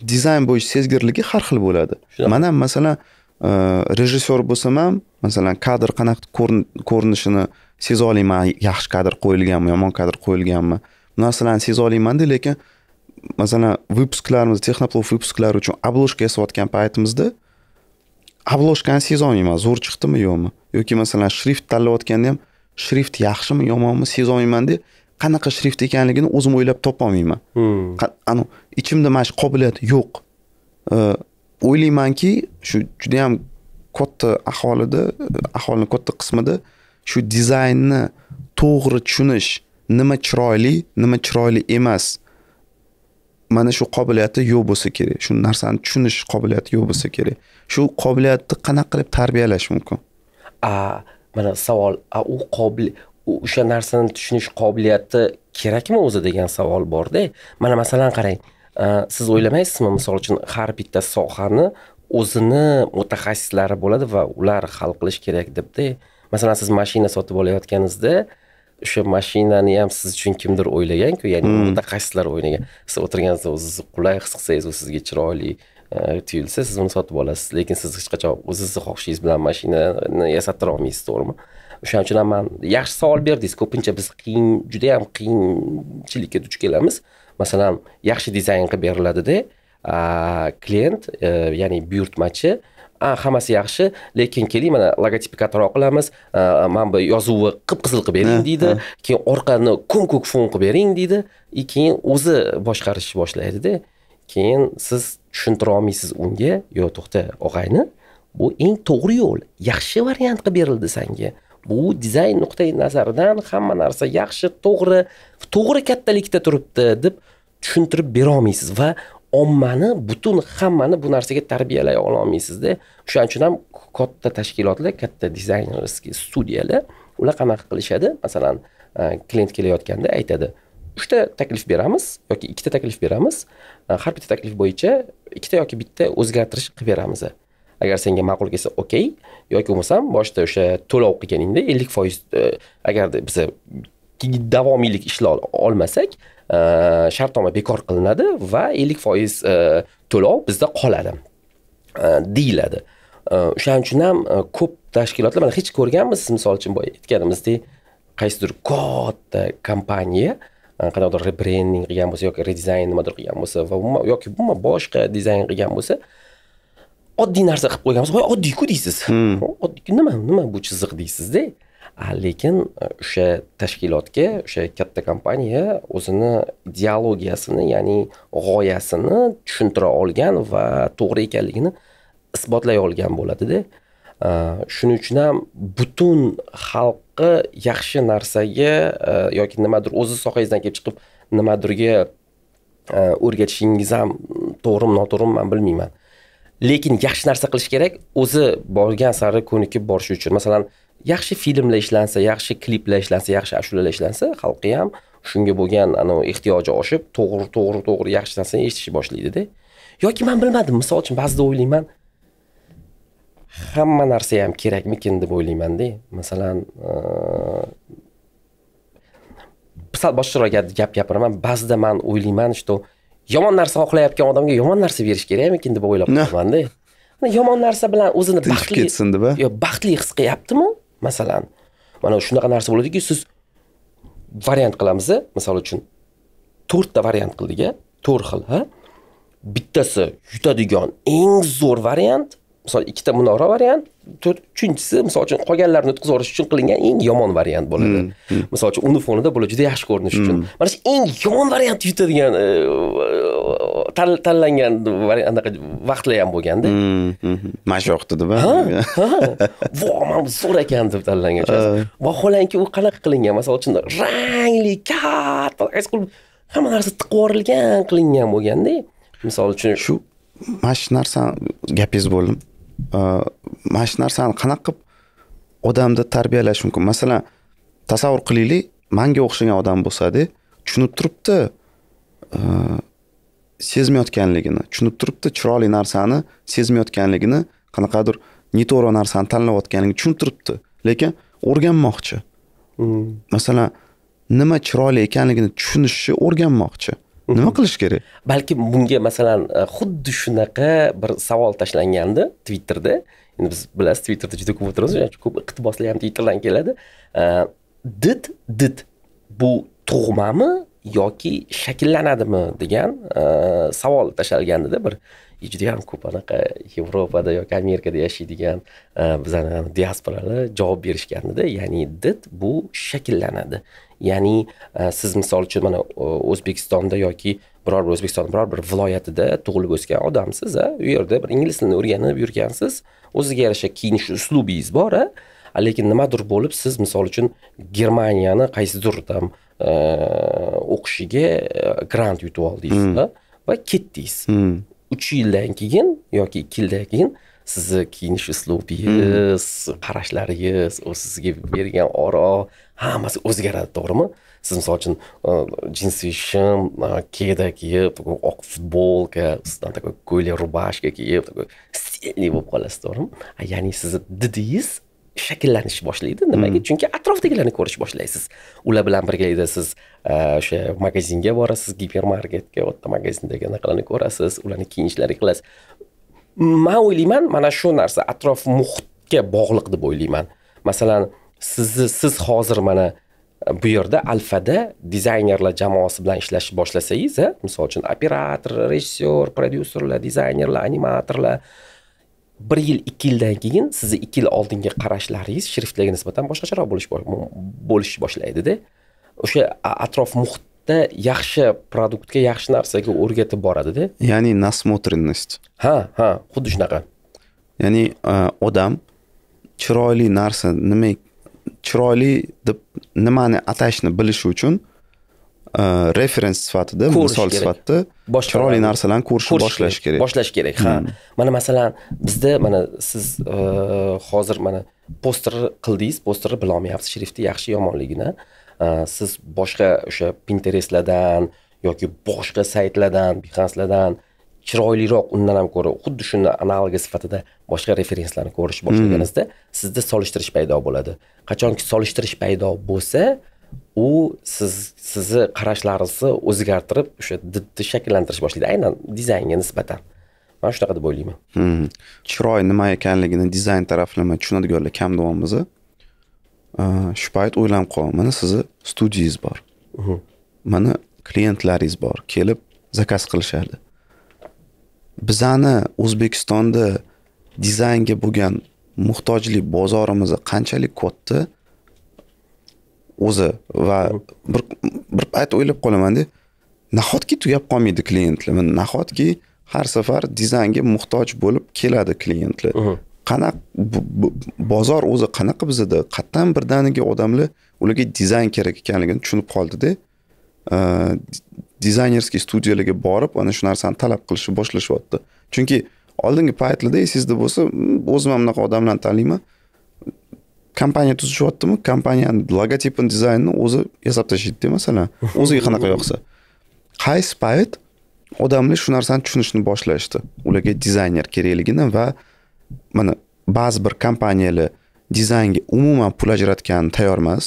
dizayn bo'yicha sezgirligi har xil bo'ladi man ham masalan e, rejissyor bo'lsam ham masalan kadr qanaqa ko'rinishini seza olmayman yaxshi kadr qo'yilganmi yomon kadr qo'yilganmi bu narsalarni seza olmaymanda lekin masalan выпускlarimiz texnoplov выпусклari uchun обложка yasayotgan paytimizda seza sezolmayman zo'r chiqdimi yo'qmi yoki masalan shrift tanlayotganda ham shrift yaxshimi yomonmi sezolmayman sezolmaymanda qanaqa shrift ekanligini o'zim o'ylab topolmayman hmm. anavi ichimda mana shu qobiliyat yo'q o'ylaymanki shu judayam katta aholida aholini katta qismida shu dizaynni to'g'ri tushunish nima chiroyli nima chiroyli emas mana shu qobiliyati yo'q bo'lsa kerak shu narsani tushunish qobiliyati yo'q bo'lsa kerak shu qobiliyatni qanaqa qilib tarbiyalash mumkin mana savol a u qobil o'sha narsani tushunish qobiliyati kerakmi o'zi degan savol borda mana masalan qarang siz o'ylamaysizmi misol uchun har bitta sohani o'zini mutaxassislari bo'ladi va ular hal qilish kerak debda masalan siz mashina sotib olayotganingizda o'sha mashinani ham siz uchun kimdir o'ylaganku ya'ni hmm. mutaxassislar o'ylagan siz o'tirganingizda o'zingizni qulay his qilsangiz u sizga chiroyli tuyulsa siz uni sotib olasiz lekin siz hech qachon o'zizni xohishingiz bilan mashinani yasattira olmaysiz to'g'rimi o'shaning uchun ham man yaxshi savol berdingiz ko'pincha biz qiyin judayam qiyinchilikka duch kelamiz masalan yaxshi dizayn qilib beriladida klient ya'ni buyurtmachi a hammasi yaxshi lekin keling mana logotipni kattaroq qilamiz mana bu yozuvni qip qizil qilib bering deydi keyin orqani ko'm ko'k fon qilib bering deydi и keyin o'zi boshqarishni boshlaydida keyin siz tushuntira olmaysiz unga yo to'xta og'ayni bu eng to'g'ri yo'l yaxshi variant qilib berildi senga bu dizayn nuqtai nazaridan hamma narsa yaxshi to'g'ri to'g'ri kattalikda turibdi deb tushuntirib berolmaysiz va ommani butun hammani bu narsaga tarbiyalay ololmaysizda o'shaning uchun ham katta tashkilotlar katta dizaynerskiy studiyalar ular qanaqa qilishadi masalan eh, klient kelayotganda aytadi uchta taklif beramiz yoki ikkita taklif beramiz har bitta taklif bo'yicha ikkita yoki bitta o'zgartirish qilib beramiz agar senga ma'qul kelsa okey yoki bo'lmasam boshida o'sha to'lov qilganingda ellik foiz e, agarda biza davomiylik ishlay olmasak e, shartnoma bekor qilinadi va ellik foiz e, to'lov bizda qoladi deyiladi o'shaning uchun ham ko'p tashkilotlar mana hech ko'rganmisiz misol uchun boya aytganimizdek qaysidir katta kompaniya qanaqadir rebrending qilgan bo'lsa yoki redizayn nimadir qilgan bo'lsa va yoki umuman boshqa dizayn qilgan bo'lsa oddiy narsa qilib qo'ygan bo'lsa voy oddiyku deysiz oddiyku nima nima bu chiziq deysizda lekin o'sha tashkilotga o'sha katta kompaniya o'zini ideologiyasini ya'ni g'oyasini tushuntira olgan va to'g'ri ekanligini isbotlay olgan bo'ladida Э, shuning uchun ham butun xalqni yaxshi narsaga e, yoki nimadir o'zi sohangizdan kelib chiqib nimadirga e, o'rgatishingiz ham to'g'rimi noto'g'rimi man bilmayman lekin yaxshi narsa qilish kerak o'zi borgan sari ko'nikib borishi uchun masalan yaxshi filmlar ishlansa yaxshi kliplar ishlansa yaxshi ashulalar ishlansa xalqqa ham shunga bo'lgan anavi ehtiyoji oshib to'g'ri to'g'ri to'g'ri yaxshi narsani eshitishni boshlaydida yoki man bilmadim misol uchun ba'zida o'ylayman hamma narsa ham kerakmikin deb o'ylaymanda masalan sal boshqaroq gap gapiraman ba'zida man o'ylayman что yomon narsa xohlayotgan odamga yomon narsa berish kerakmikin deb o'ylab qolamanda yomon narsa bilan o'zini baxtli ketsin deb yo baxtli his qilyaptimi masalan mana shunaqa narsa bo'ladiki siz variant qilamiz misol uchun to'rtta variant qildik a to'rt xil ha bittasi yutadigan eng zo'r variant misol ikkita minora variant uchinchisi misol uchun qolganlarini o'tkazib yuborish uchun qilingan eng yomon variant bo'ladi hmm, hmm. misol uchun uni fonida bular juda yaxshi ko'rinish uchun hmm. mana shu eng yomon variantni yutadigan e, tanlangan anaqa vaqtlar ham bo'lganda mana shu vaqtida ha vo mana zo'r ekan deb tanlangan vaholanki u qanaqa qilingan misol uchun rangli katta qilib hamma narsa yuborilgan qilingan bo'lganda misol uchun shu mana shu narsa gapingiz bo'ldim Э, mana shu narsani qanaqa qilib odamni tarbiyalash mumkin masalan tasavvur qilaylik manga o'xshagan odam bo'lsada tushunib turibdi e, sezmayotganligini tushunib turibdi chiroyli narsani sezmayotganligini qanaqadir neto'g'ri narsani tanlayotganligini tushunib turibdi lekin o'rganmoqchi mm. masalan nima chiroyli ekanligini tushunishni o'rganmoqchi nima qilish kerak balki bunga masalan e, xuddi shunaqa bir savol tashlangandi twitterda endi biz bilasiz twitterda juda ko'p o'tiramiz ko'p iqtiboslar ham twitterdan keladi did e, did bu tug'mami yoki shakllanadimi degan e, savol tashlangandida bir judayam ko'p anaqa yevropada yoki amerikada yashaydigan bizani diasporalar javob berishgandida ya'ni did bu shakllanadi ya'ni e, siz misol uchun mana o'zbekistonda yoki biror bir o'zbekiston biror bir viloyatida tug'ilib o'sgan odamsiz a u yerda bir ingliz tilini o'rganib yurgansiz o'ziga yarasha kiyinish uslubingiz bor a lekin nimadir bo'lib siz misol uchun germaniyani qaysidir там e, o'qishiga e, grant yutib oldingiz hmm. va ketdingiz hmm. uch yildan keyin yoki ikki yildan keyin sizni kiyinish uslubingiz hmm. qarashlaringiz u sizga bergan oro hammasi o'zgaradi to'g'rimi siz misol uchun e, jinsiy shim e, keda kiyib такой oq futbolka ustidan такой ko'ylak рубашка kiyib такой стильный bo'lib qolasiz to'g'rimi ya'ni sizni didingiz shakllanish boshlaydi nimaga hmm. chunki atrofdagilarni ko'rish boshlaysiz ular bilan birgalikda siz e, o'sha magazinga borasiz gipermarketga yerda magazindagi anaqalarni ko'rasiz ularni kiyinishlariga qilasiz man o'ylayman mana shu narsa atrof muhitga bog'liq deb o'ylayman masalan sizni siz hozir mana e, bu yerda alfada dizaynerlar jamoasi bilan ishlashni boshlasangiz e, misol uchun operator rejissyor prodyuserlar dizaynerlar animatorlar bir yil ikki yildan keyin sizni ikki yil oldingi qarashlaringiz shriftlarga nisbatan boshqacharoq bo'lish bo'lish boshlaydida o'sha atrof muhitda yaxshi produktga yaxshi narsaga o'rgatib boradida ya'ni насмотренность ha ha xuddi shunaqa ya'ni e, odam chiroyli narsa nima chiroyli deb nimani atashni bilishi uchun e, referens sifatida misol sifatida chiroyli narsalarni ko'rishni boshlash kerak boshlash kerak ha hmm. mana masalan bizda mana siz e, hozir mana poster qildingiz posterni bilolmayapsiz shrifti yaxshi yomonligini e, siz boshqa o'sha pinterestlardan yoki boshqa saytlardan behanslardan chiroyliroq undan ham ko'ra xuddi shuni analogi sifatida boshqa referenslarni ko'rish boshlaganingizda hmm. sizda solishtirish paydo bo'ladi qachonki solishtirish paydo bo'lsa u siz sizni qarashlaringizni o'zgartirib o'sha didni shakllantirish boshlaydi aynan dizaynga nisbatan man shunaqa deb o'ylayman hmm. chiroy nima ekanligini dizayn taraflama tushunadiganlar kam deyapmiz shu payt o'ylanib qolaman mana sizni studiyangiz bor mhm. mana klientlaringiz bor kelib zakaz qilishadi bizani o'zbekistonda dizaynga bo'lgan muhtojlik bozorimiz qanchalik katta o'zi va bir bir payt o'ylab qolamanda nahotki tugab qolmaydi klientlar nahotki har safar dizaynga muhtoj bo'lib keladi klientlar qanaqa bozor o'zi qanaqa bizada qayerdan birdaniga odamlar ularga dizayn kerak ekanligini tushunib qoldida dizaynerskiy studiyalarga borib ana shu narsani talab qilishni boshlashyapti chunki oldingi paytlarda esingizda bo'lsa hmm, o'zim ham bunaqa odamlarni taniyman kompaniya tuzishyaptimi kompaniyani logotipini dizaynini o'zi yasab tashlaydida masalan o'ziga qanaqa yoqsa qaysi payt odamlar shu narsani tushunishni boshlashdi ularga dizayner kerakligini va mana ba'zi bir kompaniyalar dizaynga umuman pul ajratgani tayyor emas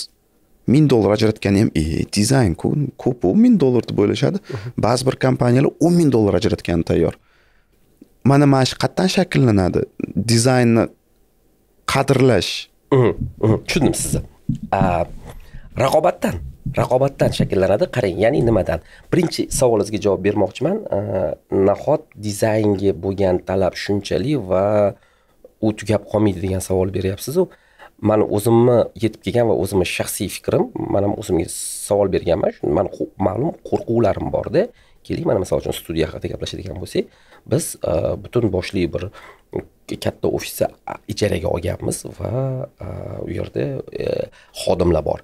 ming dollar ajratgani ham e, dizayn ko'p u ming dollar deb o'ylashadi ba'zi bir kompaniyalar o'n ming dollar ajratgani tayyor mana mana shu qayerdan shakllanadi dizaynni qadrlash tushundim sizni raqobatdan raqobatdan shakllanadi qarang ya'ni nimadan birinchi savolingizga javob bermoqchiman nahot dizaynga bo'lgan talab shunchalik va u tugab qolmaydi degan savol beryapsizu mani o'zimni yetib kelgan va o'zimni shaxsiy fikrim man ham o'zimga savol berganman mani ma'lum qo'rquvlarim borda keling mana misol uchun studiya haqida gaplashadigan bo'lsak biz e, butun boshli bir katta ofisni ijaraga olganmiz va e, u yerda e, xodimlar bor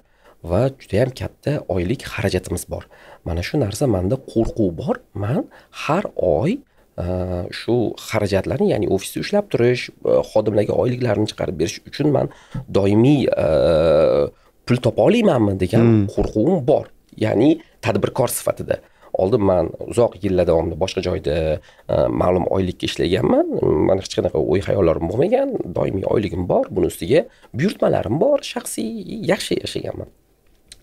va judayam katta oylik xarajatimiz bor mana shu narsa manda qo'rquv bor man har oy Э, shu xarajatlarni ya'ni ofisda ushlab turish e, xodimlarga oyliklarini chiqarib berish uchun man doimiy e, pul topa olmaymanmi degan hmm. qo'rquvim bor ya'ni tadbirkor sifatida oldin man uzoq yillar davomida boshqa joyda e, ma'lum oylikka ishlaganman mani hech qanaqa o'y hayollarim bo'lmagan doimiy oyligim bor buni ustiga buyurtmalarim bor shaxsiy yaxshi yashaganman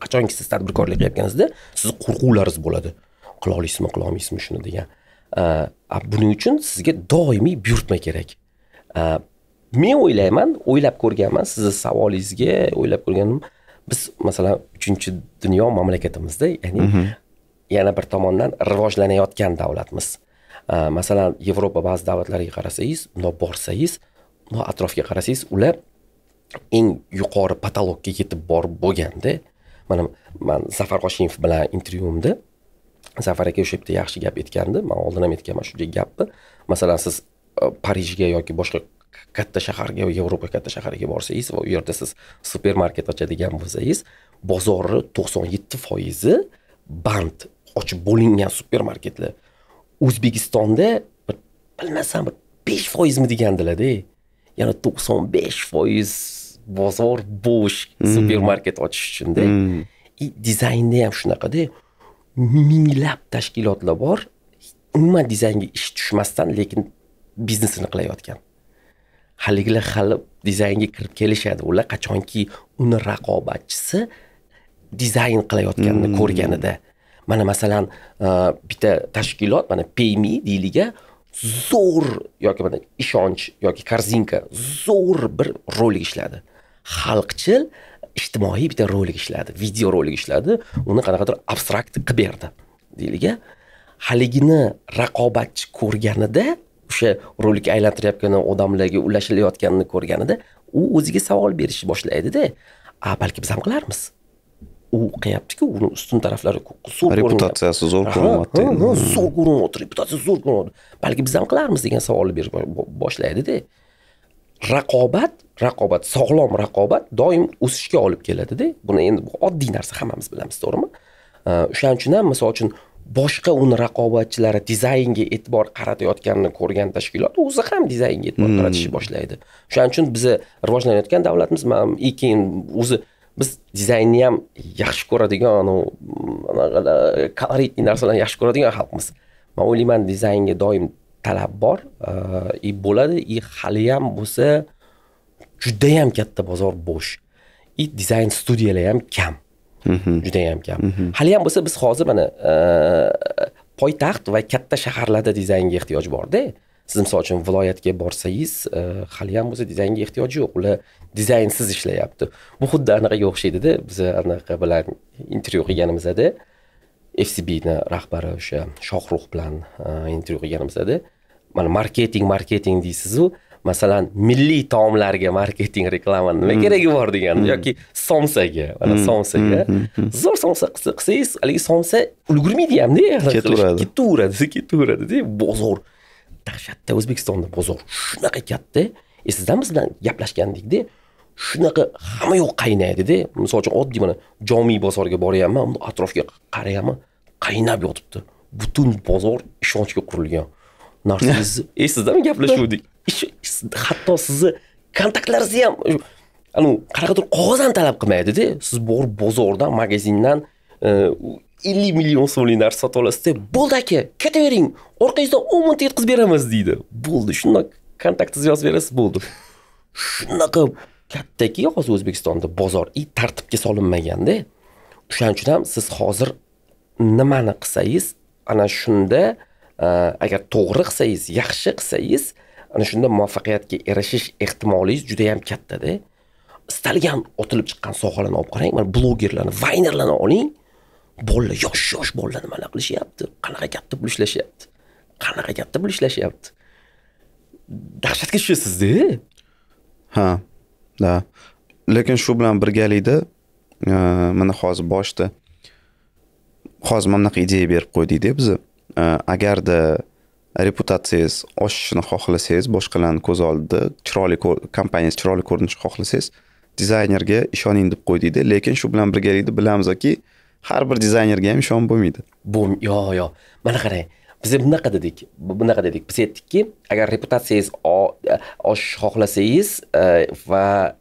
qachonki siz tadbirkorlik qilayotganingizda sizni qo'rquvlaringiz bo'ladi qila olasizmi qila olmaysizmi shuni degan Э, buning uchun sizga doimiy buyurtma kerak э, men o'ylayman o'ylab ko'rganman sizni savolingizga o'ylab ko'rganim biz masalan uchinchi dunyo mamlakatimizda ya'ni mhm. yana bir tomondan rivojlanayotgan davlatmiz э, masalan yevropa ba'zi davlatlariga qarasangiz bundoq borsangiz bundoq atrofga qarasangiz ular eng yuqori patologga yetib borib bo'lganda mana man zafar qoshimov bilan intervyuimda zafar aka o'sha yerda yaxshi gap aytgandi man oldin ham aytganman shunday gapni masalan siz e, parijga yoki boshqa katta shaharga yevropa katta shahariga borsangiz va u yerda siz supermarket ochadigan bo'lsangiz bozorni to'qson yetti foizi band ochib bo'lingan supermarketlar o'zbekistonda bir bilmasam bir besh foizmi degandilarda ya'ni to'qson besh foiz bozor bo'sh hmm. supermarket ochish uchunda и hmm. e, dizaynda ham shunaqada minglab tashkilotlar bor umuman dizaynga ish tushmasdan lekin biznesini qilayotgan haligilar hali dizaynga kirib kelishadi ular qachonki uni raqobatchisi dizayn qilayotganini hmm. ko'rganida mana masalan e, bitta tashkilot mana payme deyiliga zo'r yoki mana ishonch yoki korzinka zo'r bir rolik ishladi xalqchil ijtimoiy bitta rolik ishladi video rolik ishladi uni qanaqadir abstrakt qilib berdi deyliga haligini raqobatchi ko'rganida o'sha rolikka aylantirayotgan odamlarga ulashilayotganini ko'rganida u o'ziga savol berishni boshlaydida a balki biz ham qilarmiz u qilyaptiku uni ustun taraflari zo'r reputatsiyasi zo'r ko'rinyapti zo'r ko'rinyapti reputatsiyasi zo'r ko'rinyapti balki biz ham qilarmiz degan savolni berish boshlaydida raqobat raqobat sog'lom raqobat doim o'sishga olib keladida buni endi bu oddiy narsa hammamiz bilamiz to'g'rimi o'shaning uchun ham misol uchun boshqa uni raqobatchilari dizaynga e'tibor qaratayotganini ko'rgan tashkilot o'zi ham dizaynga e'tibor hmm. qaratishni boshlaydi o'shaning uchun biz rivojlanayotgan davlatimiz и keyin o'zi biz dizaynni ham yaxshi ko'radigan kolorитный narsalarni yaxshi ko'radigan xalqmiz man o'ylayman dizaynga doim talab bor и e, bo'ladi и haliyam bo'lsa judayam katta bozor bo'sh и dizayn studiyalar ham kam mhm. judayam kam mhm. haliyam bo'lsa biz hozir mana e, poytaxt va katta shaharlarda dizaynga ehtiyoj borda siz misol uchun viloyatga borsangiz e, haliyam bo'lsa dizaynga ehtiyoj yo'q ular dizaynsiz ishlayapti bu xuddi anaqaga o'xshaydida biz anaqa bilan intervyu qilganimizda fcbni rahbari o'sha shohruh bilan e, intervyu qilganimizda mana marketing marketing deysizu masalan milliy taomlarga marketing reklama nima hmm. keragi bor degan hmm. yoki somsaga mana hmm. somsaga zo'r somsa qilsangiz haligi somsa ulgurmaydi hamda ketaveradi ketaveradi ketaveradida bozor dahshatda o'zbekistonda bozor shunaqa katta esizdami biz bilan gaplashgandikda shunaqa hamma yoq qaynaydida misol uchun oddiy mana jomiy bozorga boryapman atrofga qarayapman qaynab yotibdi butun bozor ishonchga qurilgan narsangizni esizdami gaplashuvdik hatto sizni kontaktlaringizni ham anavi qanaqadir qog'oz ham talab qilmaydida siz borib bozordan magazindan e, ellik million so'mlik narsa sotib olasizda bo'ldi aka ketavering orqangizdan o'n mingta yetkazib beramiz deydi bo'ldi shundoq kontaktingizni yozib berasiz bo'ldi shunaqa kattaki hozir o'zbekistonda bozor и tartibga solinmaganda o'shaning uchun ham siz hozir nimani qilsangiz ana shunda e, agar to'g'ri qilsangiz yaxshi qilsangiz ana shunda muvaffaqiyatga erishish ehtimolingiz juda yam kattada istalgan otilib chiqqan sohalarni olib qarang mana blogerlarni vaynerlarni oling bolalar yosh yosh bolalar nimalar qilishyapti qanaqa katta pul ishlashyapti qanaqa katta pul ishlashyapti dahshatga tushasizda ha da lekin shu bilan birgalikda e, mana hozir boshida hozir mana bunaqa ideya berib qo'ydikda biza e, agarda reputatsiyangiz oshishini xohlasangiz boshqalarni ko'z oldida chiroyli kompaniyangiz chiroyli ko'rinishni xohlasangiz dizaynerga ishoning deb qo'ydikda lekin shu bilan birgalikda bilamizki har bir dizaynerga ham ishonib bo'lmaydi bu yo'q yo'q mana qarang biz bunaqa dedik bunaqa dedik biz aytdikki agar reputatsiyangiz e, oshishni xohlasangiz e, va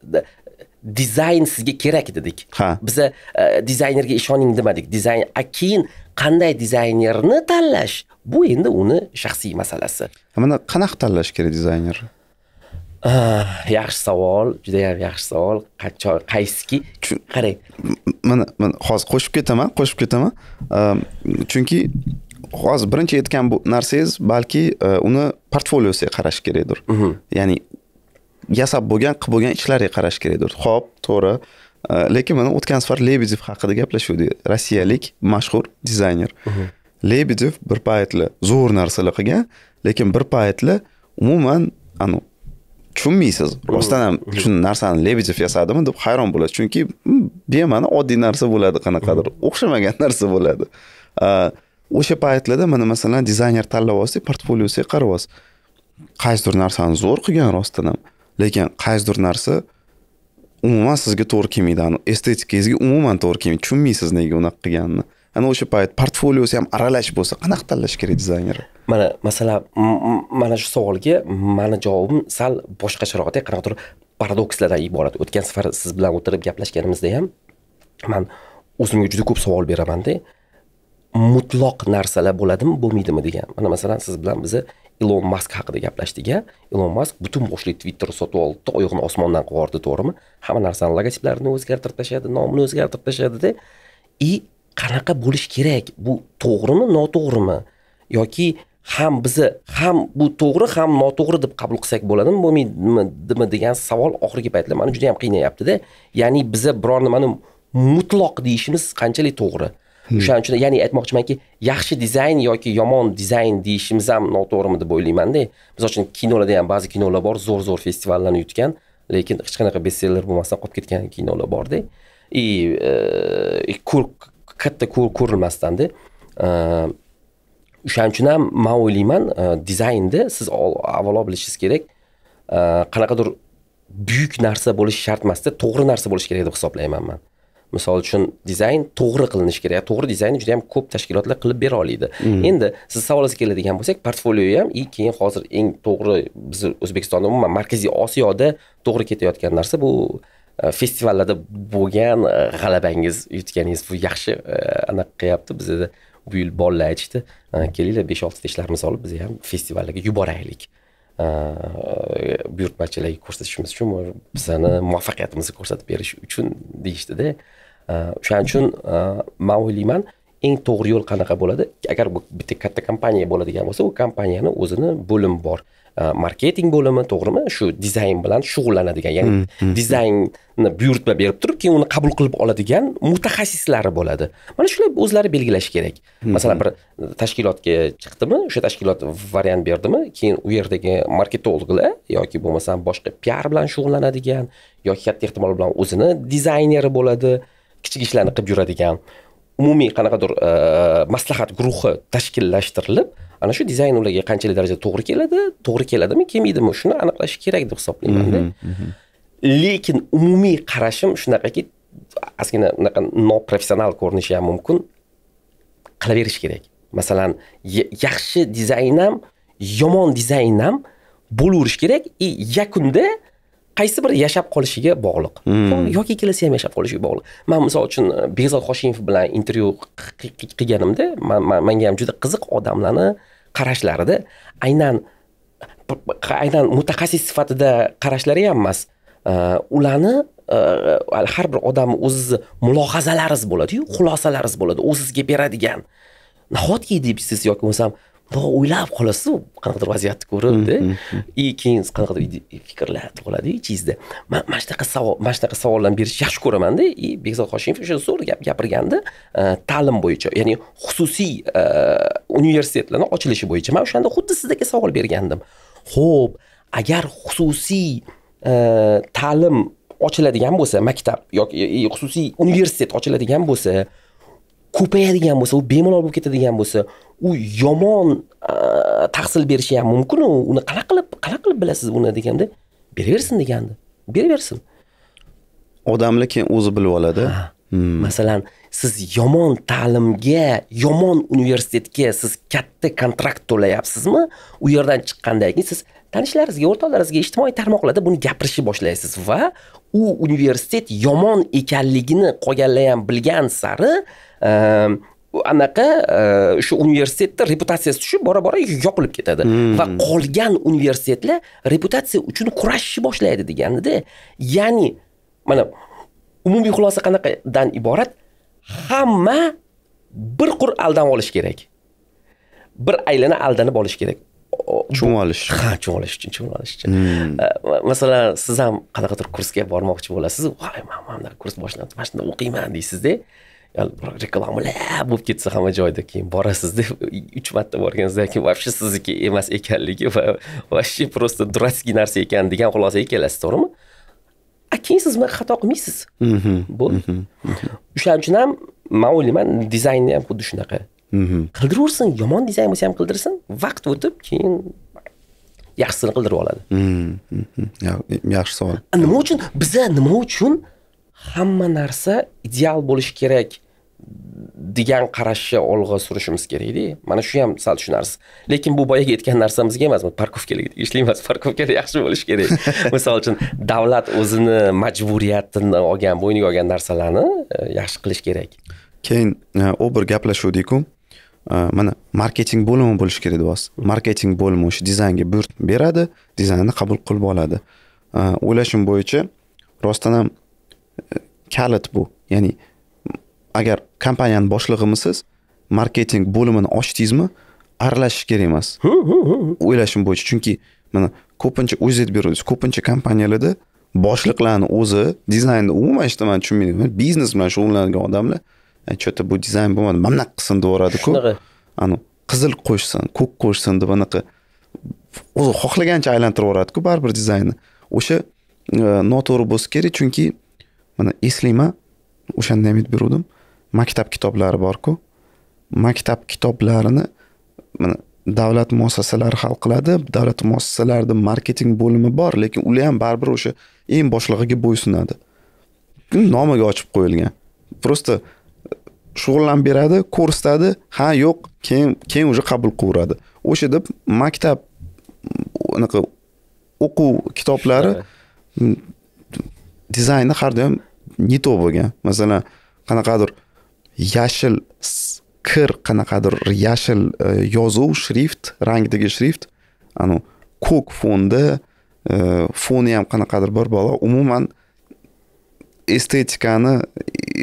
dizayn sizga kerak dedik ha biza e, dizaynerga ishoning demadik dizayn a keyin qanday dizaynerni tanlash bu endi uni shaxsiy masalasi mana qanaqa tanlash kerak dizaynerni ah, yaxshi savol judayam yaxshi savol qachon qaysiki qarang mana mana hozir qo'shib ketaman qo'shib ketaman chunki hozir birinchi aytgan bu narsangiz balki e, uni portfoliosiga qarash kerakdir mhm. ya'ni yasab bo'lgan qilib bo'lgan ishlariga qarash kerakdir ho'p to'g'ri e, lekin mana o'tgan safar lebedev haqida gaplashuvdik rossiyalik mashhur dizayner mhm. lebedev bir paytli zo'r narsalar qilgan lekin bir paytli umuman anu tushunmaysiz mhm. rostdan ham shu narsani lebedev yasadimi deb hayron bo'lasiz chunki hmm, bema'ni oddiy narsa bo'ladi qanaqadir o'xshamagan narsa bo'ladi e, o'sha paytlarda mana masalan dizayner tanlab olsak portfoliosiga qarab olsak qaysidir narsani zo'r qilgan rostdan ham lekin qaysidir narsa umuman sizga to'g'ri kelmaydi ani estetikangizga umuman to'g'ri kelmaydi tushunmaysiz nega unaqa qilganini ana o'sha payt portfoliosi ham aralash bo'lsa qanaqa tanlash kerak dizaynerni mana masalan mana shu savolga mani javobim sal boshqacharoqda qanaqadir paradokslardan iborat o'tgan safar siz bilan o'tirib gaplashganimizda ham man o'zimga juda ko'p savol beramanda mutloq narsalar bo'ladimi bo'lmaydimi degan mana masalan siz bilan biza ilon mask haqida gaplashdik a ilon mask butun boshli twitterni sotib oldida oyog'ini osmondan qilib yubordi to'g'rimi hamma narsani logotiplarini o'zgartirib tashladi nomini o'zgartirib tashladida и qanaqa bo'lishi kerak bu to'g'rimi noto'g'rimi yoki ham bizni ham bu to'g'ri ham noto'g'ri deb qabul qilsak bo'ladimi bo'lmaydimi degan savol oxirgi paytlar mani juda yam qiynayaptida ya'ni biza biror nimani mutloq deyishimiz qanchalik to'g'ri Hmm. o'shaning uchun ya'ni aytmoqchimanki yaxshi dizayn yoki yomon dizayn deyishimiz ham noto'g'rimi deb o'ylaymanda misol uchun kinolarda ham ba'zi kinolar bor zo'r zo'r festivallarni yutgan lekin hech qanaqa bestseller bo'lmasdan qolib ketgan kinolar borda и e, katta ko'rilmasdanda e, o'shaning uchun ham man o'ylayman e, dizaynni siz avvalo bilishingiz kerak qanaqadir buyuk narsa bo'lishi shart emasda to'g'ri narsa bo'lishi kerak deb hisoblayman man misol uchun dizayn to'g'ri qilinishi kerak to'g'ri dizaynni juda yam ko'p tashkilotlar qilib bera oladi mm. endi siz savolingizga keladigan bo'lsak portfolio ham и keyin hozir eng to'g'ri biz o'zbekistonda umuman markaziy osiyoda to'g'ri ketayotgan narsa bu e, festivallarda bo'lgan e, g'alabangiz yutganingiz bu yaxshi e, anaqa qilyapti bizada bu yil bolalar aytishdi kelinglar besh oltita ishlarimizni olib biz ham festivallarga yuboraylik buyurtmachilarga ko'rsatishimiz uchun bizani muvaffaqiyatimizni ko'rsatib berish uchun deyshdida Э, o'shaning uchun э, man o'ylayman eng to'g'ri yo'l qanaqa bo'ladi agar bu bitta katta kompaniya bo'ladigan bo'lsa u kompaniyani o'zini bo'lim bor э, marketing bo'limi to'g'rimi shu dizayn bilan shug'ullanadigan ya'ni mm, mm, mm. dizaynni buyurtma berib turib keyin uni qabul qilib oladigan mutaxassislari bo'ladi mana shular o'zlari belgilashi kerak masalan bir tashkilotga chiqdimi o'sha tashkilot variant berdimi keyin u yerdagi marketologlar yoki bo'lmasam boshqa piar bilan shug'ullanadigan yoki katta ehtimol bilan o'zini dizayneri bo'ladi kichik ishlarni qilib yuradigan umumiy qanaqadir e, maslahat guruhi tashkillashtirilib ana shu dizayn ularga qanchalik darajada to'g'ri keladi to'g'ri keladimi kelmaydimi shuni aniqlash kerak deb hisoblaymanda mhm, mhm. lekin umumiy qarashim shunaqaki ozgina unaqa noprofessional ko'rinishi ham mumkin qilaverish kerak masalan yaxshi dizayn ham yomon dizayn ham bo'laverishi kerak и yakunda qaysi biri yashab qolishiga bog'liq hmm. yoki ikkalasi ham yashab qolishiga bog'liq man misol uchun e, behzod hoshimov bilan intervyu qilganimda manga ham juda qiziq odamlarni qarashlarida aynan aynan mutaxassis sifatida qarashlari ham emas e, ularni e, har bir odamni o'zizni mulohazalariz bo'ladiyu xulosalariz bo'ladi o'zizga beradigan nahotki deb siz yoki bo'lmasam to o'ylab qolasizu qanaqadir vaziyatni ko'rib и mm-hmm. keyin qanaqadir fikrlar tug'iladi ichingizda man mana shunaqa savol mana shunaqa savollarni berishni yaxshi ko'ramanda и bekzod hoshimov o'sha zo'r gap gapirganda ta'lim bo'yicha ya'ni xususiy universitetlarni ochilishi bo'yicha man o'shanda xuddi sizlarga savol bergandim ho'p agar xususiy ta'lim ochiladigan bo'lsa maktab yoki xususiy universitet ochiladigan bo'lsa ko'payadigan bo'lsa u bemalol bo'lib ketadigan bo'lsa u yomon tahsil berishi ham mumkinu uni qanaqa qilib qanaqa qilib bilasiz uni deganda beraversin degandi beraversin odamlar keyin o'zi bilib oladi hmm. masalan siz yomon ta'limga yomon universitetga siz katta kontrakt to'layapsizmi u yerdan chiqqandan keyin siz tanishlaringizga o'rtoqlaringizga ijtimoiy tarmoqlarda buni gapirishni boshlaysiz va u universitet yomon ekanligini qolganlar ham bilgan sari ehm, anaqa eh, shu universitetni reputatsiyasi tushib bora bora yopilib ketadi hmm. va qolgan universitetlar reputatsiya uchun kurashishni boshlaydi deganida ya'ni mana umumiy xulosa qanaqadan iborat hamma bir qur aldanib olish kerak bir aylana aldanib olish kerak cho'molish ha cho'milish uchun cho'milish uchun hmm. e, masalan siz ham qanaqadir kursga bormoqchi bo'lasiz voy man mana kurs boshlanadi mana shunda o'qiyman deysizda reklamalar bo'lib ketsa hamma joyda keyin borasizda uch marta borganingizdan keyin вообще sizniki emas ekanligi va вообще просто дурацкий narsa ekan degan xulosaga kelasiz to'g'rimi a keyin siz bunaqa xato qilmaysiz bo'ldi o'shaning uchun ham man o'ylayman dizaynni ham xuddi shunaqa qildiraversin yomon dizayn bo'lsa ham qildirsin vaqt o'tib keyin yaxshisini qildirib oladi hmm, hmm, hmm. yaxshi savol nima uchun biza nima uchun hamma narsa ideal bo'lishi kerak degan qarashni olg'a surishimiz kerakda mana shu ham sal tushunarsiz lekin bu boyagi aytgan narsamizga emas parkovkaga tegishli emas parkovka yaxshi bo'lishi kerak misol uchun davlat o'zini majburiyatini olgan bo'yniga olgan narsalarni e, yaxshi qilish kerak keyin e, u bir gaplashuvdikku Э, mana marketing bo'limi bo'lishi kerak deyapsiz marketing bo'limi o'sha dizaynga buyurtma beradi dizaynni qabul qilib oladi э, o'ylashim bo'yicha rostdan ham э, kalit bu ya'ni agar kompaniyani boshlig'imisiz marketing bo'limini ochdingizmi aralashish kerak emas o'ylashim bo'yicha chunki mana ko'pincha o'zingiz bilasiz ko'pincha kompaniyalarda boshliqlarni o'zi dizaynni umuman ishlamani tushunmaydi biznes bilan shug'ullanadigan odamlar что то дизайн bu dizayn қылсын деп bunaqa ғой deyaveradiku ана қызыл qizil көк ko'k деп анақа өзі хохлағанша xohlagancha ұрады ғой бәрібір дизайны o'sha noto'g'ri bo'lsa kerak chunki mana eslayman o'shanda ham aytib beruvdim maktab kitoblari borku maktab kitoblarini mana davlat muassasalari hal qiladi davlat muassasalarida marketing bo'limi bor lekin ular ham baribir o'sha eng boshlig'iga bo'ysunadi nomiga ochib qo'yilgan просто shug'ullanib beradi ko'rsatadi ha yo'q keyin keyin уже qabul qilaveradi o'sha deb maktab anaqa o'quv kitoblari dizayni har doim не то bo'lgan masalan qanaqadir yashil kir qanaqadir yashil e, yozuv shrift rangdagi shrift anu ko'k fonda e, foni ham qanaqadir bir balo umuman estetikani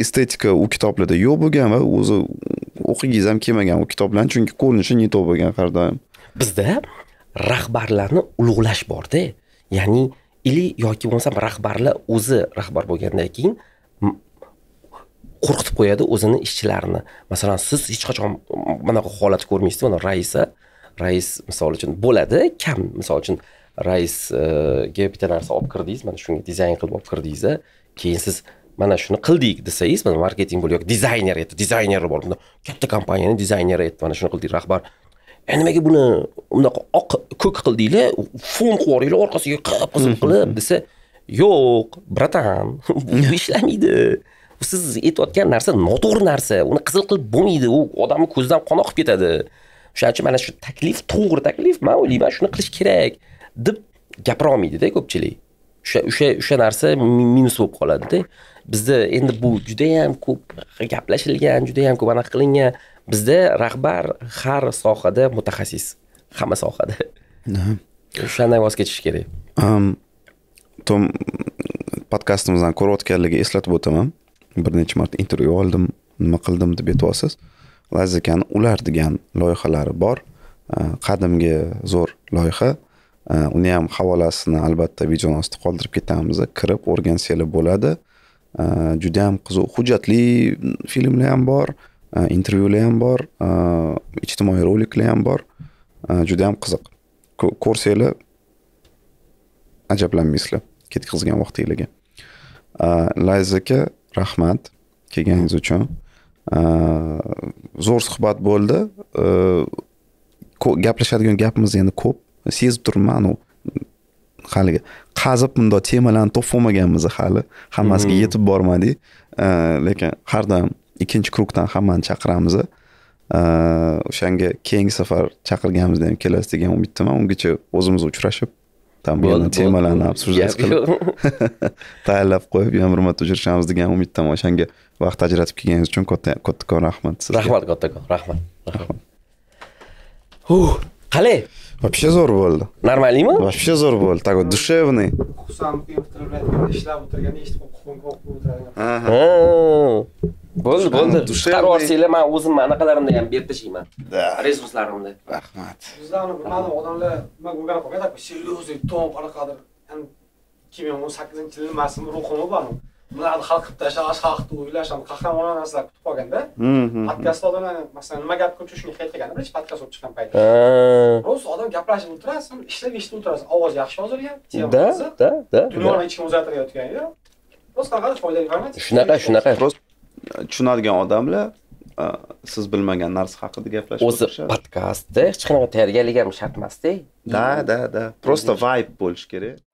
estetika u kitoblarda yo'q bo'lgan va o'zi o'qigingiz ham kelmagan u kitoblarni chunki ko'rinishi nito bo'lgan har doim bizda rahbarlarni ulug'lash borda ya'ni ili yoki bo'lmasam rahbarlar o'zi rahbar bo'lgandan keyin qo'rqitib qo'yadi o'zini ishchilarini masalan siz hech qachon bunaqa holat ko'rmaysiz mana raisa rais misol uchun bo'ladi kam misol uchun raisga e, bitta narsa olib kirdingiz mana shunga dizayn qilib olib kirdingiz keyin siz mana shuni qildik desangiz mana marketing bo'lib yoki dizayner edi dizayner bor katta kompaniyani dizayneri edi mana shuni qildik rahbar e nimaga buni bunaqa oq ko'k qildinglar fon qilib yuboringlar orqasiga qip qizil qilib desa yo'q bratan bu ishlamaydi siz aytayotgan narsa noto'g'ri narsa uni qizil qilib bo'lmaydi u odamni ko'zidan qon oqib ketadi o'shaning uchun mana shu taklif to'g'ri taklif man o'ylayman shuni qilish kerak deb gapirolmaydida ko'pchilik o'sha o'sha o'sha narsa minus bo'lib qoladida bizda endi bu judayam ko'p gaplashilgan judayam ko'p anaqa qilingan bizda rahbar har sohada mutaxassis hamma sohada o'shandan voz kechish kerak tom podkastimizni ko'rayotganlarga eslatib o'taman bir necha marta intervyu oldim nima qildim deb aytyapsiz laziz akani ular degan loyihalari bor qadimgi zo'r loyiha Э, uni ham havolasini albatta videoni osti qoldirib ketamiz kirib o'rgansanglar bo'ladi э, juda yam qiziq hujjatli filmlar ham bor э, intervyular ham bor ijtimoiy roliklar ham bor juda yam qiziq ko'rsanglar ajablanmaysizlar ketkazgan vaqtinglarga layz aka rahmat kelganingiz uchun zo'r suhbat bo'ldi gaplashadigan gapimiz yana ko'p sezib turibman u haligi qazib bundoq temalarni topib olmaganmiz hali hammasiga hmm. yetib bormadik lekin har doim ikkinchi krugdan hammani chaqiramiz o'shanga keyingi safar chaqirganimizda ham kelasiz degan umiddaman ungacha o'zimiz uchrashib там temalarni обсуждать qilib tayyorlab qo'yib yana bir marta uchrashamiz degan umiddaman o'shanga vaqt ajratib kelganingiz uchun katta kattakon rahmat sizga rahmat kattakon rahmat rahmat qalay Вообще zo'r Нормальный Normalmi? Вообще zo'r Так вот, душевный. Husan ishlab o'tirganda eshitib qo'yib bo'ldi bo'ldi chiqarib yuborsanglar man o'zimni anaqalarimda ham berib tashlayman resurslarimni rahmat bizlarni bilmadim odamlar nima o'rganib qolgan такой серьезный том anaqadir ikki ming o'n sakkizinchi yilni masimi bularni hal qilib tashlash xalqni o'ylash qahramonlar narsalar kutib qolganda hmm, hmm, hmm. podkastda odamlar masalan nima gap ko'p shuni hech birinchi podkast bo'lib chiqqan paytda просто odam gaplashib o'tirasan ishlab eshitib o'tirasan ovoz yaxshi yozilgan tema qiziq dunyoni hech kim o'zgartirayotgani yo'q просто qanaqadir foydali informatsiya shunaqa shunaqa просто tushunadigan odamlar siz bilmagan narsa haqida gaplashib o'zi podkastda hech qanaqa tayyorgarlik ham shart emasda да да да просто vayb bo'lishi kerak